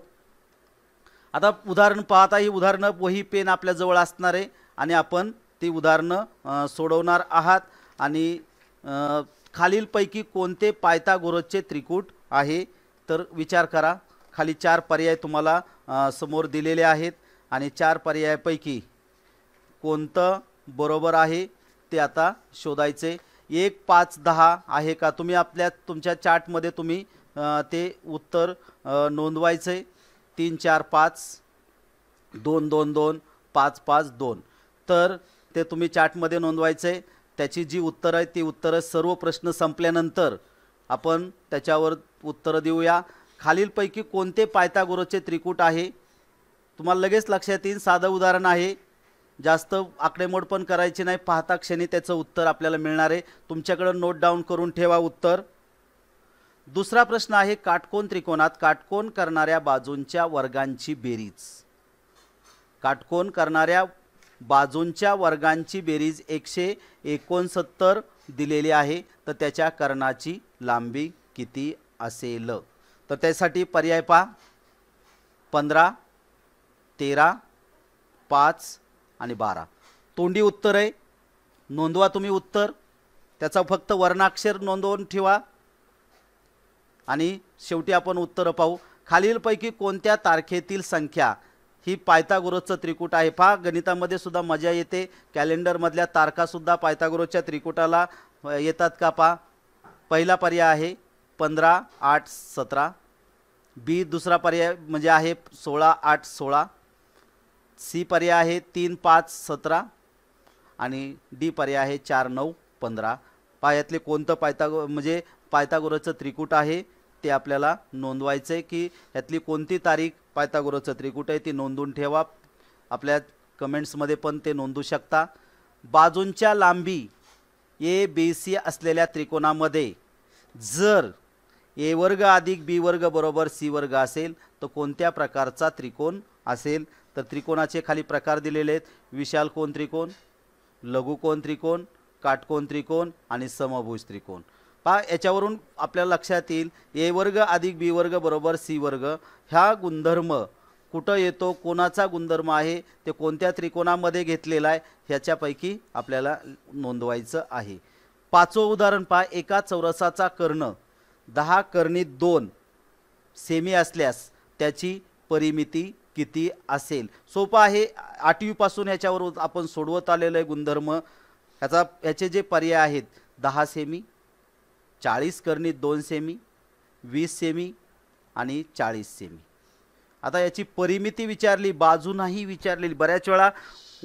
आता उदाहरण पाहता ही उदाहरणं वही पेन आपल्याजवळ असणार आहे आणि आपण ती उदाहरणं सोडवणार आहात आणि खालीलपैकी कोणते पायथागोरसचे त्रिकूट आहे तर विचार करा खाली चार पर्याय तुम्हाला समोर दिलेले आहेत आणि चार पर्यायापैकी कोणतं बरोबर आहे ते आता शोधायचे एक पाच दहा आहे का तुम्ही आपल्या तुमच्या चार्टमध्ये तुम्ही ते उत्तर नोंदवायचे तीन चार पाच दोन दोन दोन पाच पाच दोन तर ते तुम्ही चार्टमध्ये नोंदवायचं आहे त्याची जी उत्तरं आहे ती उत्तरं सर्व प्रश्न संपल्यानंतर आपण त्याच्यावर उत्तरं देऊया खालीलपैकी कोणते पायथागोरसचे त्रिकूट आहे तुम्हाला लगेच लक्षात येईल साधं उदाहरण आहे जास्त आकडेमोड पण करायची नाही पाहता क्षणी त्याचं उत्तर आपल्याला मिळणार आहे तुमच्याकडं नोट डाऊन करून ठेवा उत्तर दुसरा प्रश्न आहे काटकोन त्रिकोणात काटकोन करणाऱ्या बाजूंच्या वर्गांची बेरीज काटकोन करणाऱ्या बाजूंच्या वर्गांची बेरीज एकशे एकोणसत्तर दिलेली आहे तर त्याच्या कर्णाची लांबी किती असेल तर त्यासाठी पर्याय पहा पंधरा तेरा पाच आणि बारा तोंडी उत्तर आहे नोंदवा तुम्ही उत्तर त्याचा फक्त वर्णाक्षर नोंदवून ठेवा आणि शेवटी आपण उत्तरं पाहू खालीलपैकी कोणत्या तारखेतील संख्या ही पायथागोरसचं त्रिकूट आहे पहा गणितामध्ये सुद्धा मजा येते कॅलेंडरमधल्या तारखासुद्धा पायथागोरसच्या त्रिकुटाला येतात का पहा पहिला पर्याय आहे पंधरा आठ सतरा बी दुसरा पर्याय म्हणजे आहे सोळा आठ सोळा सी पर्याय आहे तीन पाच सतरा आणि डी पर्याय आहे चार नऊ पंधरा पायातले कोणतं पायथागो म्हणजे पायथागोरसचं त्रिकूट आहे ते आपल्याला नोंदवायचं आहे की यातली कोणती तारीख पायथागोरसचं त्रिकूट आहे ती नोंदून ठेवा आपल्या कमेंट्समध्ये पण ते नोंदू शकता बाजूंच्या लांबी ए बी सी असलेल्या त्रिकोणामध्ये जर ए वर्ग अधिक बी वर्ग बरोबर सी वर्ग असेल तर कोणत्या प्रकारचा त्रिकोण असेल तर त्रिकोणाचे खाली प्रकार दिलेले आहेत विशालकोण त्रिकोण लघुकोण त्रिकोण काटकोण त्रिकोण आणि समभुज त्रिकोण पहा याच्यावरून आपल्या लक्षात येईल ए वर्ग अधिक बी वर्ग बरोबर सी वर्ग ह्या गुणधर्म कुठं येतो कोणाचा गुणधर्म आहे ते कोणत्या त्रिकोणामध्ये घेतलेला आहे ह्याच्यापैकी आपल्याला नोंदवायचं आहे पाचवं उदाहरण पहा एका चौरसाचा कर्ण दहा कर्णीत दोन सेमी असल्यास त्याची परिमिती किती असेल सोपं आहे आठवीपासून ह्याच्यावर आपण सोडवत आलेलं आहे गुणधर्म ह्याचा ह्याचे जे पर्याय आहेत दहा सेमी चाळीस करणी दोन सेमी वीस सेमी आणि चाळीस सेमी आता याची परिमिती विचारली बाजू नाही विचारलेली बऱ्याच वेळा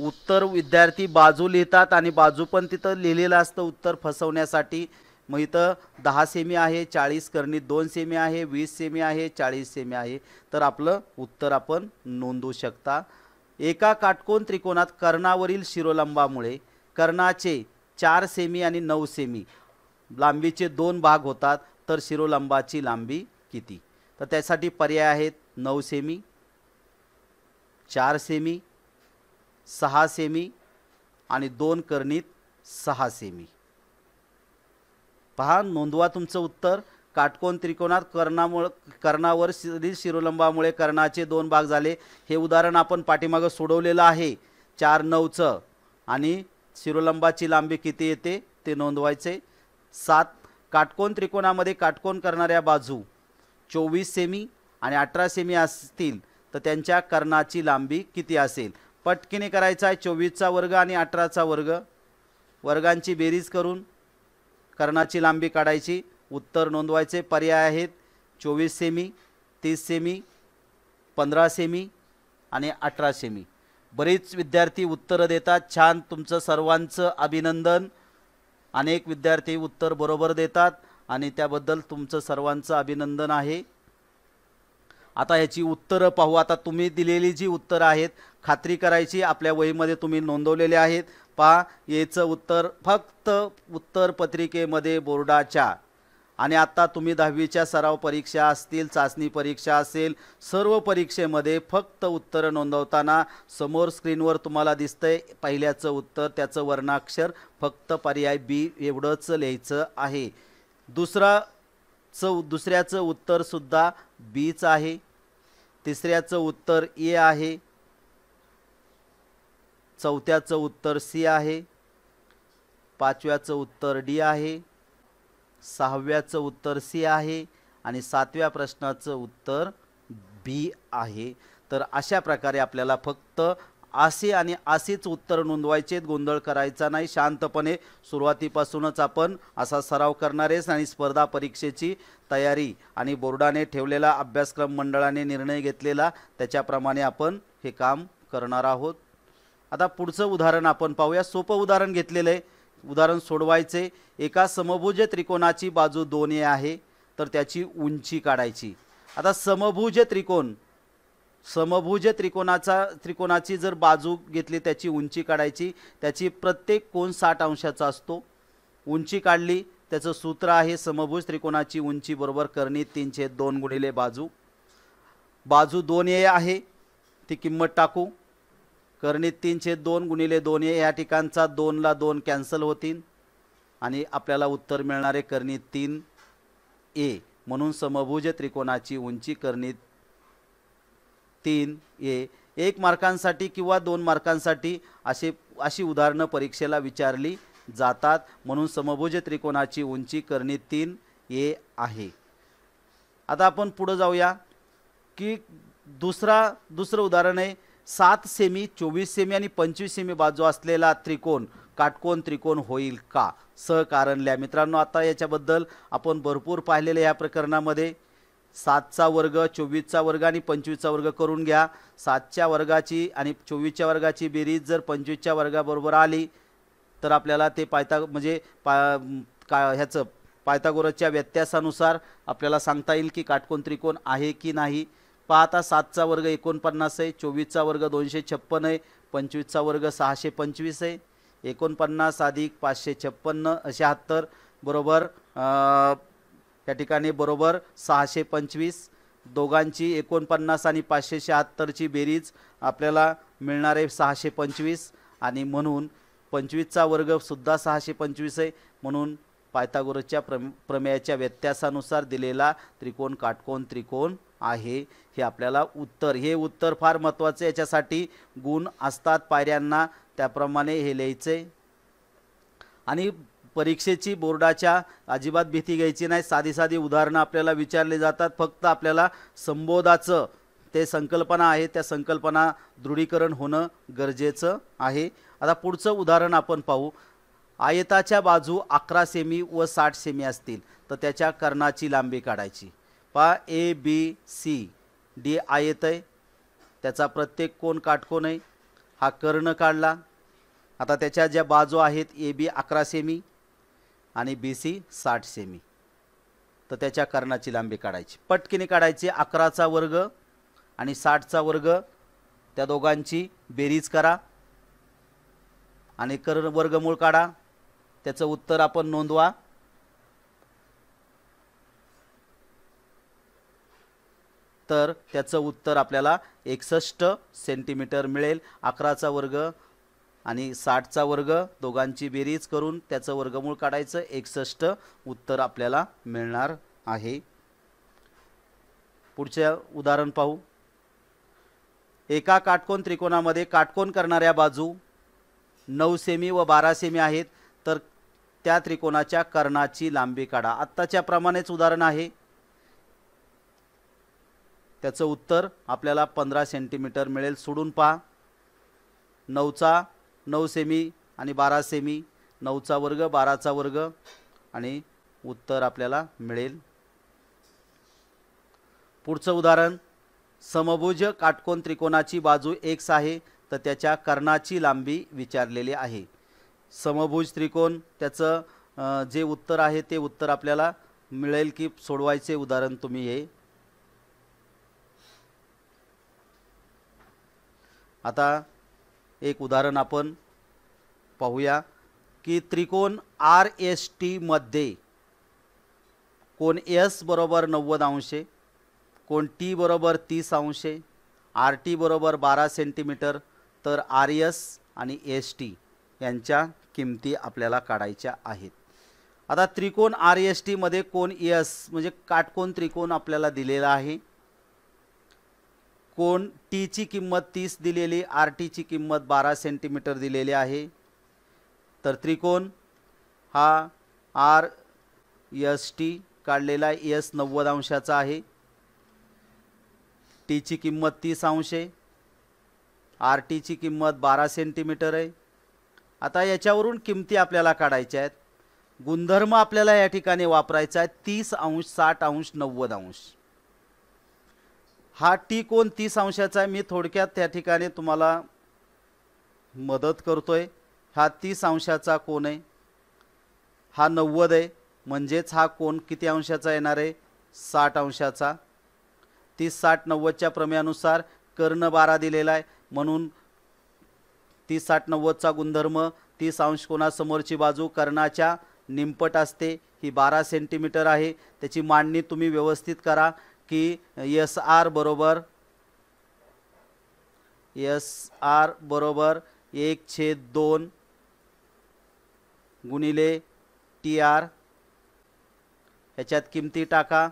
उत्तर विद्यार्थी बाजू लिहितात आणि बाजू पण तिथं लिहिलेलं असतं उत्तर फसवण्यासाठी मग इथं दहा सेमी आहे चाळीस करणी दोन सेमी आहे वीस सेमी आहे चाळीस सेमी आहे तर आपलं उत्तर आपण नोंदवू शकता एका काटकोन त्रिकोणात कर्णावरील शिरोलंबामुळे कर्णाचे चार सेमी आणि नऊ सेमी लांबीचे दोन भाग होतात तर शिरोलंबाची लांबी किती तर त्यासाठी पर्याय आहेत नऊ सेमी चार सेमी सहा सेमी आणि दोन करणीत सहा सेमी पहा नोंदवा तुमचं उत्तर काटकोन त्रिकोणात कर्णामुळं कर्णावर शरीर शिरोलंबामुळे कर्णाचे दोन भाग झाले हे उदाहरण आपण पाठीमागं सोडवलेलं आहे चार नऊचं आणि शिरोलंबाची लांबी किती येते ते नोंदवायचे सात काटकोन त्रिकोणामध्ये काटकोन करणाऱ्या बाजू चोवीस सेमी आणि अठरा सेमी असतील तर त्यांच्या कर्णाची लांबी किती असेल पटकिने करायचा आहे चोवीसचा वर्ग आणि अठराचा वर्ग वर्गांची बेरीज करून कर्णाची लांबी काढायची उत्तर नोंदवायचे पर्याय आहेत चोवीस सेमी तीस सेमी पंधरा सेमी आणि अठरा सेमी बरेच विद्यार्थी उत्तरं देतात छान तुमचं सर्वांचं अभिनंदन अनेक विद्यार्थी उत्तर बरोबर देतात आणि त्याबद्दल तुमचं सर्वांचं अभिनंदन आहे आता ह्याची उत्तरं पाहू आता तुम्ही दिलेली जी उत्तरं आहेत खात्री करायची आपल्या वहीमध्ये तुम्ही नोंदवलेले आहेत पहा याचं उत्तर फक्त उत्तर पत्रिकेमध्ये बोर्डाच्या आणि आत्ता तुम्ही दहावीच्या सराव परीक्षा असतील चाचणी परीक्षा असेल सर्व परीक्षेमध्ये फक्त उत्तरं नोंदवताना समोर स्क्रीनवर तुम्हाला दिसतंय पहिल्याचं उत्तर त्याचं वर्णाक्षर फक्त पर्याय बी एवढंच लिहायचं आहे दुसराचं दुसऱ्याचं उत्तरसुद्धा बीच आहे तिसऱ्याचं उत्तर ए आहे चौथ्याचं उत्तर सी आहे पाचव्याचं उत्तर डी आहे सहाव्याचं उत्तर सी आहे आणि सातव्या प्रश्नाचं उत्तर बी आहे तर अशा प्रकारे आपल्याला फक्त असे आणि असेच उत्तर नोंदवायचे गोंधळ करायचा नाही शांतपणे सुरुवातीपासूनच आपण असा सराव करणारेच आणि स्पर्धा परीक्षेची तयारी आणि बोर्डाने ठेवलेला अभ्यासक्रम मंडळाने निर्णय घेतलेला त्याच्याप्रमाणे आपण हे काम करणार आहोत आता पुढचं उदाहरण आपण पाहूया सोपं उदाहरण घेतलेलं आहे उदाहरण सोडवायचे एका समभुज त्रिकोणाची बाजू दोन ए आहे तर त्याची उंची काढायची आता समभुज त्रिकोण समभुज त्रिकोणाचा त्रिकोणाची जर बाजू घेतली त्याची उंची काढायची त्याची प्रत्येक कोण साठ अंशाचा असतो उंची काढली त्याचं सूत्र आहे समभुज त्रिकोणाची उंची बरोबर करणे तीनशे दोन गुणिले बाजू बाजू दोन ए आहे ती किंमत टाकू करणीत तीनशे दोन गुणिले दोन हे या ठिकाणचा दोनला दोन कॅन्सल होतील आणि आपल्याला उत्तर मिळणारे करणी तीन ए म्हणून समभुज त्रिकोणाची उंची करणी तीन ए एक मार्कांसाठी किंवा दोन मार्कांसाठी असे अशी उदाहरणं परीक्षेला विचारली जातात म्हणून समभुज त्रिकोणाची उंची करणी तीन ए आहे आता आपण पुढं जाऊया की दुसरा दुसरं उदाहरण आहे सात सेमी चोवीस सेमी आणि पंचवीस सेमी बाजू असलेला त्रिकोण काटकोन त्रिकोण होईल का सहकारणल्या मित्रांनो आता याच्याबद्दल आपण भरपूर पाहिलेलं या प्रकरणामध्ये सातचा वर्ग चोवीसचा वर्ग आणि पंचवीसचा वर्ग करून घ्या सातच्या वर्गाची आणि चोवीसच्या वर्गाची बेरीज जर पंचवीसच्या वर्गाबरोबर आली तर आपल्याला ते पायता म्हणजे पा का ह्याचं पायथागोरसच्या व्यत्यासानुसार आपल्याला सांगता येईल की काटकोण त्रिकोण आहे की नाही पाहता सातचा वर्ग एकोणपन्नास आहे चोवीसचा वर्ग दोनशे छप्पन आहे पंचवीसचा वर्ग सहाशे पंचवीस आहे एकोणपन्नास अधिक पाचशे छप्पन्न शहात्तर बरोबर या ठिकाणी बरोबर सहाशे पंचवीस दोघांची एकोणपन्नास आणि पाचशे शहात्तरची बेरीज आपल्याला मिळणार आहे सहाशे पंचवीस आणि म्हणून पंचवीसचा वर्गसुद्धा सहाशे पंचवीस आहे म्हणून पायथागोरसच्या प्रम प्रमेयाच्या व्यत्यासानुसार दिलेला त्रिकोण काटकोण त्रिकोण आहे हे आपल्याला उत्तर हे उत्तर फार महत्त्वाचे याच्यासाठी गुण असतात पायऱ्यांना त्याप्रमाणे हे लिहायचे आणि परीक्षेची बोर्डाच्या अजिबात भीती घ्यायची नाही साधी साधी उदाहरणं आपल्याला विचारली जातात फक्त आपल्याला संबोधाचं ते संकल्पना आहे त्या संकल्पना दृढीकरण होणं गरजेचं आहे आता पुढचं उदाहरण आपण पाहू आयताच्या बाजू अकरा सेमी व साठ सेमी असतील तर त्याच्या कर्णाची लांबी काढायची पा ए बी सी डी आय येत आहे त्याचा प्रत्येक कोण काटकोन आहे हा कर्ण काढला आता त्याच्या ज्या बाजू आहेत ए बी अकरा सेमी आणि बी सी साठ सेमी तर त्याच्या कर्णाची लांबी काढायची पटकिनी काढायची अकराचा वर्ग आणि साठचा वर्ग त्या दोघांची बेरीज करा आणि कर्ण वर्गमूळ काढा त्याचं उत्तर आपण नोंदवा तर त्याचं उत्तर आपल्याला एकसष्ट सेंटीमीटर मिळेल अकराचा वर्ग आणि साठचा वर्ग दोघांची बेरीज करून त्याचं वर्गमूळ काढायचं एकसष्ट उत्तर आपल्याला मिळणार आहे पुढचं उदाहरण पाहू एका काटकोन त्रिकोणामध्ये काटकोन करणाऱ्या बाजू नऊ सेमी व बारा सेमी आहेत तर त्या त्रिकोणाच्या कर्णाची लांबी काढा प्रमाणेच उदाहरण आहे त्याचं उत्तर आपल्याला पंधरा सेंटीमीटर मिळेल सोडून पहा नऊचा नऊ सेमी आणि बारा सेमी नऊचा वर्ग बाराचा वर्ग आणि उत्तर आपल्याला मिळेल पुढचं उदाहरण समभुज काटकोन त्रिकोणाची बाजू एक्स आहे तर त्याच्या कर्णाची लांबी विचारलेली आहे समभुज त्रिकोण त्याचं जे उत्तर आहे ते उत्तर आपल्याला मिळेल की सोडवायचे उदाहरण तुम्ही हे आता एक उदाहरण आपण पाहूया की त्रिकोण आर एस टीमध्ये कोण एस बरोबर नव्वद अंशे कोण टी बरोबर तीस अंशे आर टी बरोबर बारा सेंटीमीटर तर आर एस आणि एस टी यांच्या किमती आपल्याला काढायच्या आहेत आता त्रिकोण आर एस टीमध्ये कोण एस म्हणजे काटकोण त्रिकोण आपल्याला दिलेला आहे कोण टीची किंमत तीस दिलेली आर टीची किंमत बारा सेंटीमीटर दिलेली आहे तर त्रिकोण हा आर एस टी काढलेला एस नव्वद अंशाचा आहे टीची किंमत तीस अंश आहे आर टीची किंमत बारा सेंटीमीटर आहे आता याच्यावरून किमती आपल्याला काढायच्या आहेत गुणधर्म आपल्याला या ठिकाणी वापरायचा आहे तीस अंश साठ अंश नव्वद अंश हा टी कोण तीस अंशाचा आहे मी थोडक्यात त्या ठिकाणी तुम्हाला मदत करतो आहे हा तीस अंशाचा कोण आहे हा नव्वद आहे म्हणजेच हा कोण किती अंशाचा येणार आहे साठ अंशाचा तीस साठ नव्वदच्या प्रमेयानुसार कर्ण बारा दिलेला आहे म्हणून तीस साठ नव्वदचा गुणधर्म तीस अंश कोणासमोरची बाजू कर्णाच्या निंपट असते ही बारा सेंटीमीटर आहे त्याची मांडणी तुम्ही व्यवस्थित करा की एस आर बरोबर एस आर बरोबर एक छेद दोन गुणिले टी आर ह्याच्यात किमती टाका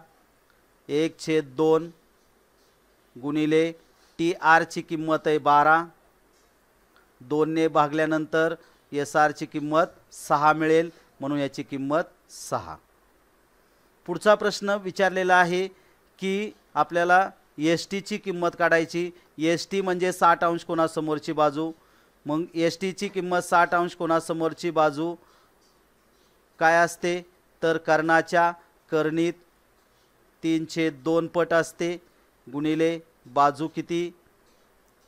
एक छेद दोन गुणिले टी ची किंमत आहे बारा दोनने भागल्यानंतर एस ची किंमत सहा मिळेल म्हणून याची किंमत सहा पुढचा प्रश्न विचारलेला आहे की आपल्याला एस टीची किंमत काढायची एस टी म्हणजे साठ अंश कोणासमोरची बाजू मग एस टीची किंमत साठ अंश कोणासमोरची बाजू काय असते तर कर्णाच्या करणीत तीनशे दोन पट असते गुणिले बाजू किती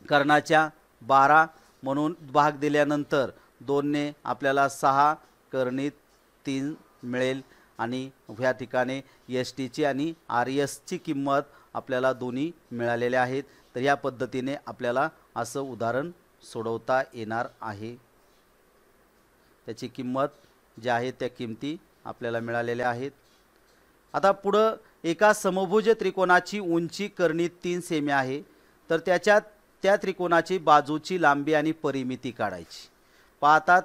कर्णाच्या बारा म्हणून भाग दिल्यानंतर दोनने आपल्याला सहा करणीत तीन मिळेल आणि ह्या ठिकाणी एस टीची आणि आर एसची e किंमत आपल्याला दोन्ही मिळालेल्या आहेत तर या पद्धतीने आपल्याला असं उदाहरण सोडवता येणार आहे त्याची किंमत ज्या आहे त्या किमती आपल्याला मिळालेल्या आहेत आता पुढं एका समभुज त्रिकोणाची उंची करणी तीन सेमी आहे तर त्याच्यात त्या त्रिकोणाची बाजूची लांबी आणि परिमिती काढायची पाहतात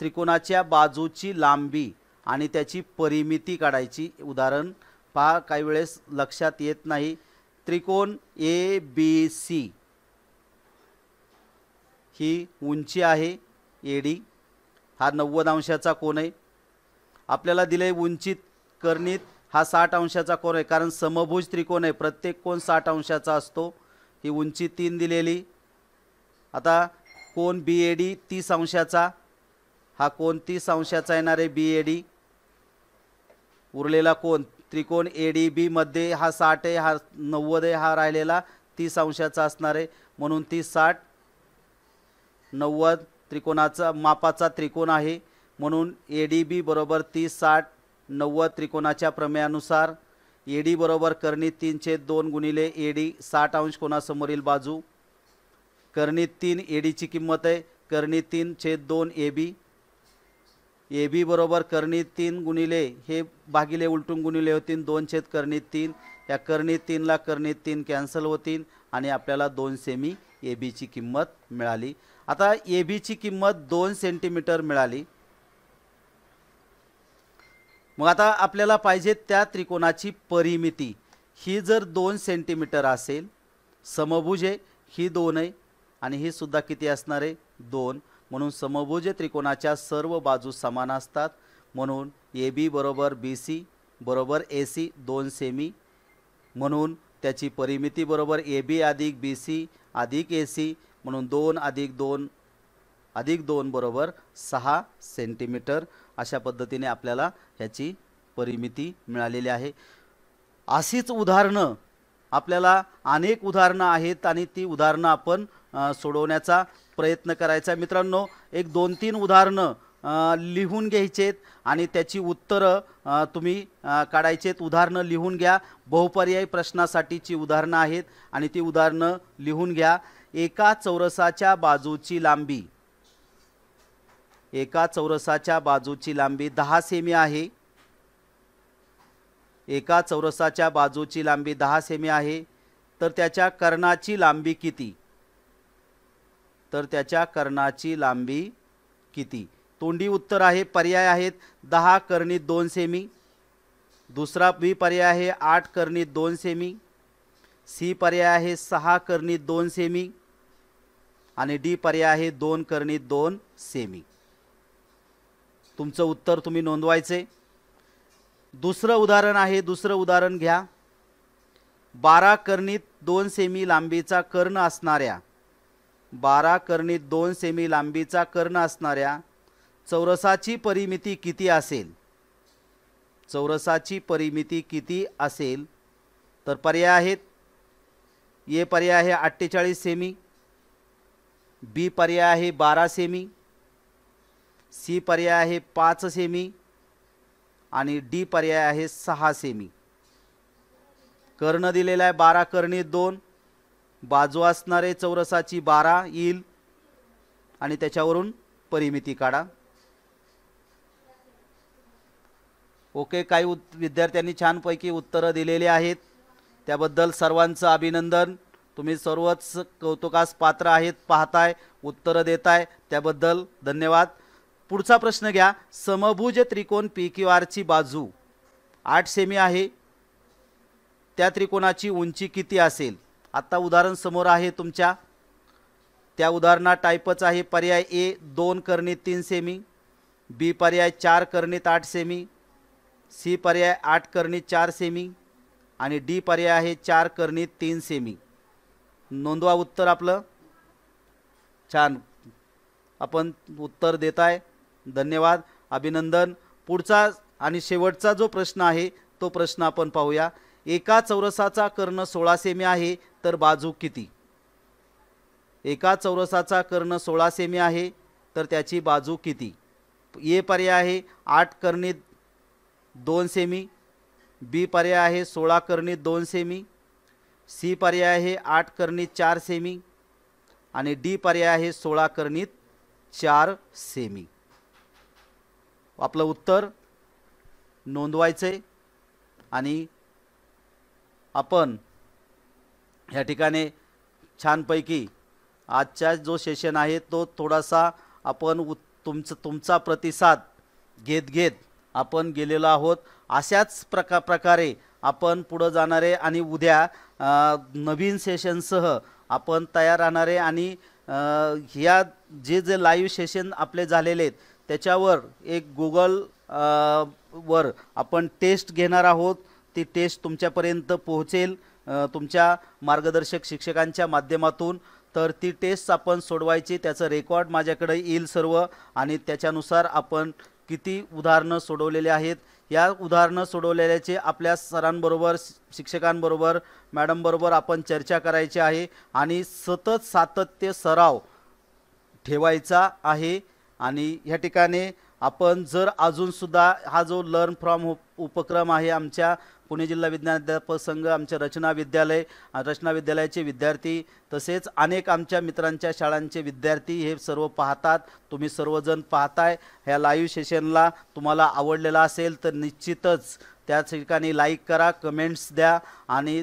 त्रिकोणाच्या बाजूची लांबी आणि त्याची परिमिती काढायची उदाहरण पहा काही वेळेस लक्षात येत नाही त्रिकोण ए बी सी ही उंची आहे ए डी हा नव्वद अंशाचा कोण आहे आपल्याला दिले उंचीत करणीत हा साठ अंशाचा कोण आहे कारण समभुज त्रिकोण आहे प्रत्येक कोण साठ अंशाचा असतो ही उंची तीन दिलेली आता कोण बी ए डी तीस अंशाचा हा कोण तीस अंशाचा येणार आहे बी ए डी उरलेला कोण त्रिकोण ए डी बीमध्ये हा साठ आहे हा नव्वद आहे हा राहिलेला तीस अंशाचा असणार आहे म्हणून ती साठ नव्वद त्रिकोणाचा मापाचा त्रिकोण आहे म्हणून ए डी बी बरोबर तीस साठ नव्वद त्रिकोणाच्या प्रमेयानुसार ए डी बरोबर करणी छेद दोन गुणिले ए डी साठ अंश कोणासमोरील बाजू करणी तीन ए डीची किंमत आहे करणी तीन छेद दोन ए बी ए बी बरोबर करणी तीन गुणिले हे भागिले उलटून गुणिले होतील दोन छेद करणी तीन या करणी तीनला करणी तीन कॅन्सल होतील आणि आपल्याला दोन सेमी ए बीची किंमत मिळाली आता ए बीची किंमत दोन सेंटीमीटर मिळाली मग आता आपल्याला पाहिजे त्या त्रिकोणाची परिमिती ही जर दोन सेंटीमीटर असेल समभुजे ही दोन आहे आणि ही सुद्धा किती असणार आहे दोन म्हणून समभुज त्रिकोणाच्या सर्व बाजू समान असतात म्हणून ए बी बरोबर बी सी बरोबर ए सी दोन सेमी म्हणून त्याची परिमिती बरोबर ए बी अधिक बी सी अधिक ए सी म्हणून दोन अधिक दोन अधिक दोन बरोबर सहा सेंटीमीटर अशा पद्धतीने आपल्याला ह्याची परिमिती मिळालेली आहे अशीच उदाहरणं आपल्याला अनेक उदाहरणं आहेत आणि ती उदाहरणं आपण सोडवण्याचा प्रयत्न करायचा मित्रांनो एक दोन तीन उदाहरणं लिहून घ्यायचेत आणि त्याची उत्तरं तुम्ही काढायचेत उदाहरणं लिहून घ्या बहुपर्यायी प्रश्नासाठीची उदाहरणं आहेत आणि ती उदाहरणं लिहून घ्या एका चौरसाच्या बाजूची लांबी एका चौरसाच्या बाजूची लांबी दहा सेमी आहे एका चौरसाच्या बाजूची लांबी दहा सेमी आहे तर त्याच्या कर्णाची लांबी किती तर त्याच्या कर्णाची लांबी किती तोंडी उत्तर आहे पर्याय आहेत दहा कर्णी दोन सेमी दुसरा बी पर्याय आहे आठ कर्णी दोन सेमी सी पर्याय आहे सहा कर्णी दोन सेमी आणि डी पर्याय आहे दोन कर्णी दोन सेमी तुमचं उत्तर तुम्ही नोंदवायचे दुसरं उदाहरण आहे दुसरं उदाहरण घ्या बारा कर्णीत दोन सेमी लांबीचा कर्ण असणाऱ्या बारा कर्णीत दोन सेमी लांबीचा कर्ण असणाऱ्या चौरसाची परिमिती किती असेल चौरसाची परिमिती किती असेल तर पर्याय आहेत ए पर्याय आहे अठ्ठेचाळीस सेमी बी पर्याय आहे बारा सेमी सी पर्याय आहे पाच सेमी आणि डी पर्याय आहे सहा सेमी कर्ण दिलेला आहे बारा कर्णी दोन बाजू असणारे चौरसाची बारा येईल आणि त्याच्यावरून परिमिती काढा ओके काही उत् विद्यार्थ्यांनी छानपैकी उत्तरं दिलेली आहेत त्याबद्दल सर्वांचं अभिनंदन तुम्ही सर्वच कौतुकास पात्र आहेत पाहताय उत्तरं देताय त्याबद्दल धन्यवाद पुढचा प्रश्न घ्या समभुज त्रिकोण पी क्यू आरची बाजू आठ सेमी आहे त्या त्रिकोणाची उंची किती असेल आत्ता उदाहरण समोर आहे तुमच्या त्या उदाहरणात टाईपच आहे पर्याय ए दोन करणीत तीन सेमी बी पर्याय चार करणीत आठ सेमी सी पर्याय आठ करणीत चार सेमी आणि डी पर्याय आहे चार करणीत तीन सेमी नोंदवा उत्तर आपलं छान आपण उत्तर देत आहे धन्यवाद अभिनंदन पुढचा आणि शेवटचा जो प्रश्न आहे तो प्रश्न आपण पाहूया एका चौरसाचा कर्ण सोळा सेमी आहे तर बाजू किती एका चौरसाचा कर्ण सोळा सेमी आहे तर त्याची बाजू किती ए पर्याय आहे आठ कर्णी दोन सेमी बी पर्याय आहे सोळा कर्णी दोन सेमी सी पर्याय आहे आठ कर्णी चार सेमी आणि डी पर्याय आहे सोळा कर्णीत चार सेमी आपलं उत्तर नोंदवायचं आहे आणि आपण या ठिकाणी छानपैकी आजचा जो सेशन आहे तो थोडासा आपण उ तुमचं तुमचा प्रतिसाद घेत घेत आपण गेलेलो आहोत अशाच प्रका प्रकारे आपण पुढं जाणारे आणि उद्या नवीन सेशनसह आपण तयार राहणारे आणि ह्या जे जे लाईव्ह सेशन आपले झालेले आहेत त्याच्यावर एक गुगल वर आपण टेस्ट घेणार आहोत ती टेस्ट तुमच्यापर्यंत पोहोचेल तुमच्या मार्गदर्शक शिक्षकांच्या माध्यमातून तर ती टेस्ट आपण सोडवायची त्याचं रेकॉर्ड माझ्याकडे येईल सर्व आणि त्याच्यानुसार आपण किती उदाहरणं सोडवलेले आहेत या उदाहरणं सोडवलेल्याचे आपल्या सरांबरोबर शिक्षकांबरोबर मॅडमबरोबर आपण चर्चा करायची आहे आणि सतत सातत्य सराव ठेवायचा आहे आणि ह्या ठिकाणी आपण जर अजूनसुद्धा हा जो लर्न फ्रॉम उपक्रम आहे आमच्या पुणे जिल्हा विज्ञान अध्यापक संघ आमचे रचना विद्यालय रचना विद्यालयाचे विद्यार्थी तसेच अनेक आमच्या मित्रांच्या शाळांचे विद्यार्थी हे सर्व पाहतात तुम्ही सर्वजण पाहताय ह्या लाईव्ह सेशनला तुम्हाला आवडलेला असेल तर निश्चितच त्या ठिकाणी लाईक करा कमेंट्स द्या आणि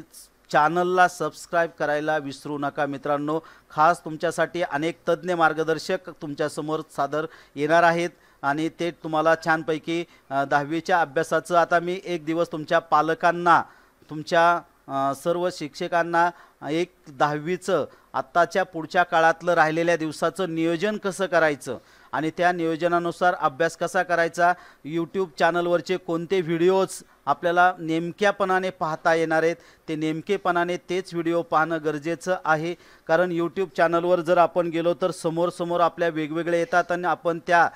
चॅनलला सबस्क्राईब करायला विसरू नका मित्रांनो खास तुमच्यासाठी अनेक तज्ज्ञ मार्गदर्शक तुमच्यासमोर सादर येणार आहेत आणि ते तुम्हाला छानपैकी दहावीच्या अभ्यासाचं आता मी एक दिवस तुमच्या पालकांना तुमच्या सर्व शिक्षकांना एक दहावीचं आत्ताच्या पुढच्या काळातलं राहिलेल्या दिवसाचं नियोजन कसं करायचं आणि त्या नियोजनानुसार अभ्यास कसा करायचा यूट्यूब चॅनलवरचे कोणते व्हिडिओज आपल्याला नेमक्यापणाने पाहता येणार आहेत ते नेमकेपणाने तेच व्हिडिओ पाहणं गरजेचं आहे कारण यूट्यूब चॅनलवर जर आपण गेलो तर समोरसमोर आपल्या वेगवेगळे येतात आणि आपण त्या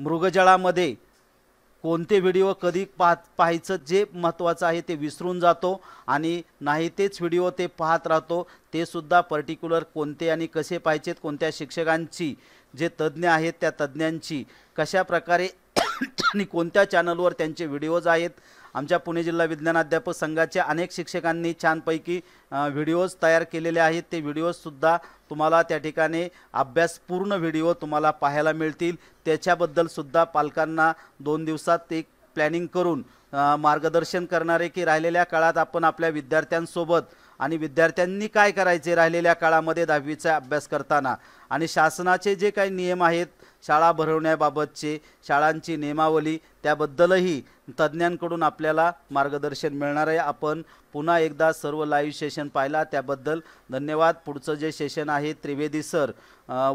मृगजळामध्ये कोणते व्हिडिओ कधी पाह पाहायचं जे महत्त्वाचं आहे ते विसरून जातो आणि नाही तेच व्हिडिओ ते पाहत राहतो तेसुद्धा पर्टिक्युलर कोणते आणि कसे पाहिजेत कोणत्या शिक्षकांची जे तज्ज्ञ आहेत त्या तज्ज्ञांची कशा प्रकारे आणि कोणत्या चॅनलवर त्यांचे व्हिडिओज आहेत आमच्या पुणे जिल्हा विज्ञान अध्यापक संघाचे अनेक शिक्षकांनी छानपैकी व्हिडिओज तयार केलेले आहेत ते व्हिडिओजसुद्धा तुम्हाला त्या ठिकाणी अभ्यासपूर्ण व्हिडिओ तुम्हाला पाहायला मिळतील त्याच्याबद्दलसुद्धा पालकांना दोन दिवसात एक प्लॅनिंग करून मार्गदर्शन करणारे की राहिलेल्या काळात आपण आपल्या विद्यार्थ्यांसोबत आणि विद्यार्थ्यांनी काय करायचे राहिलेल्या काळामध्ये दहावीचा अभ्यास करताना आणि शासनाचे जे काही नियम आहेत शाळा भरवण्याबाबतचे शाळांची नियमावली त्याबद्दलही तज्ज्ञांकडून आपल्याला मार्गदर्शन मिळणार आहे आपण पुन्हा एकदा सर्व लाईव्ह सेशन पाहिला त्याबद्दल धन्यवाद पुढचं जे सेशन आहे त्रिवेदी सर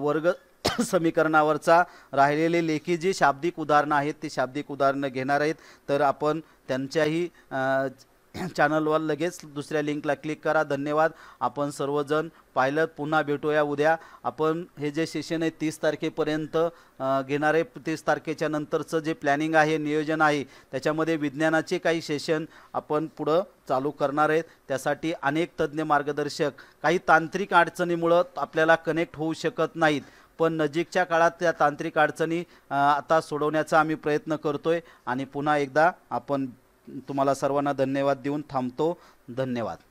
वर्ग (coughs) समीकरणावरचा राहिलेले लेखी जी शाब्दिक उदाहरणं आहेत ती शाब्दिक उदाहरणं घेणार आहेत तर आपण त्यांच्याही चॅनलवर लगेच दुसऱ्या लिंकला क्लिक करा धन्यवाद आपण सर्वजण पाहिलं पुन्हा भेटूया उद्या आपण हे जे सेशन आहे तीस तारखेपर्यंत घेणारे तीस तारखेच्या नंतरचं जे प्लॅनिंग आहे नियोजन आहे त्याच्यामध्ये विज्ञानाचे काही सेशन आपण पुढं चालू करणार आहेत त्यासाठी अनेक तज्ज्ञ मार्गदर्शक काही तांत्रिक अडचणीमुळं आपल्याला कनेक्ट होऊ शकत नाहीत पण नजीकच्या काळात त्या तांत्रिक अडचणी आता सोडवण्याचा आम्ही प्रयत्न करतोय आणि पुन्हा एकदा आपण तुम्हाला सर्वांना धन्यवाद देऊन थांबतो धन्यवाद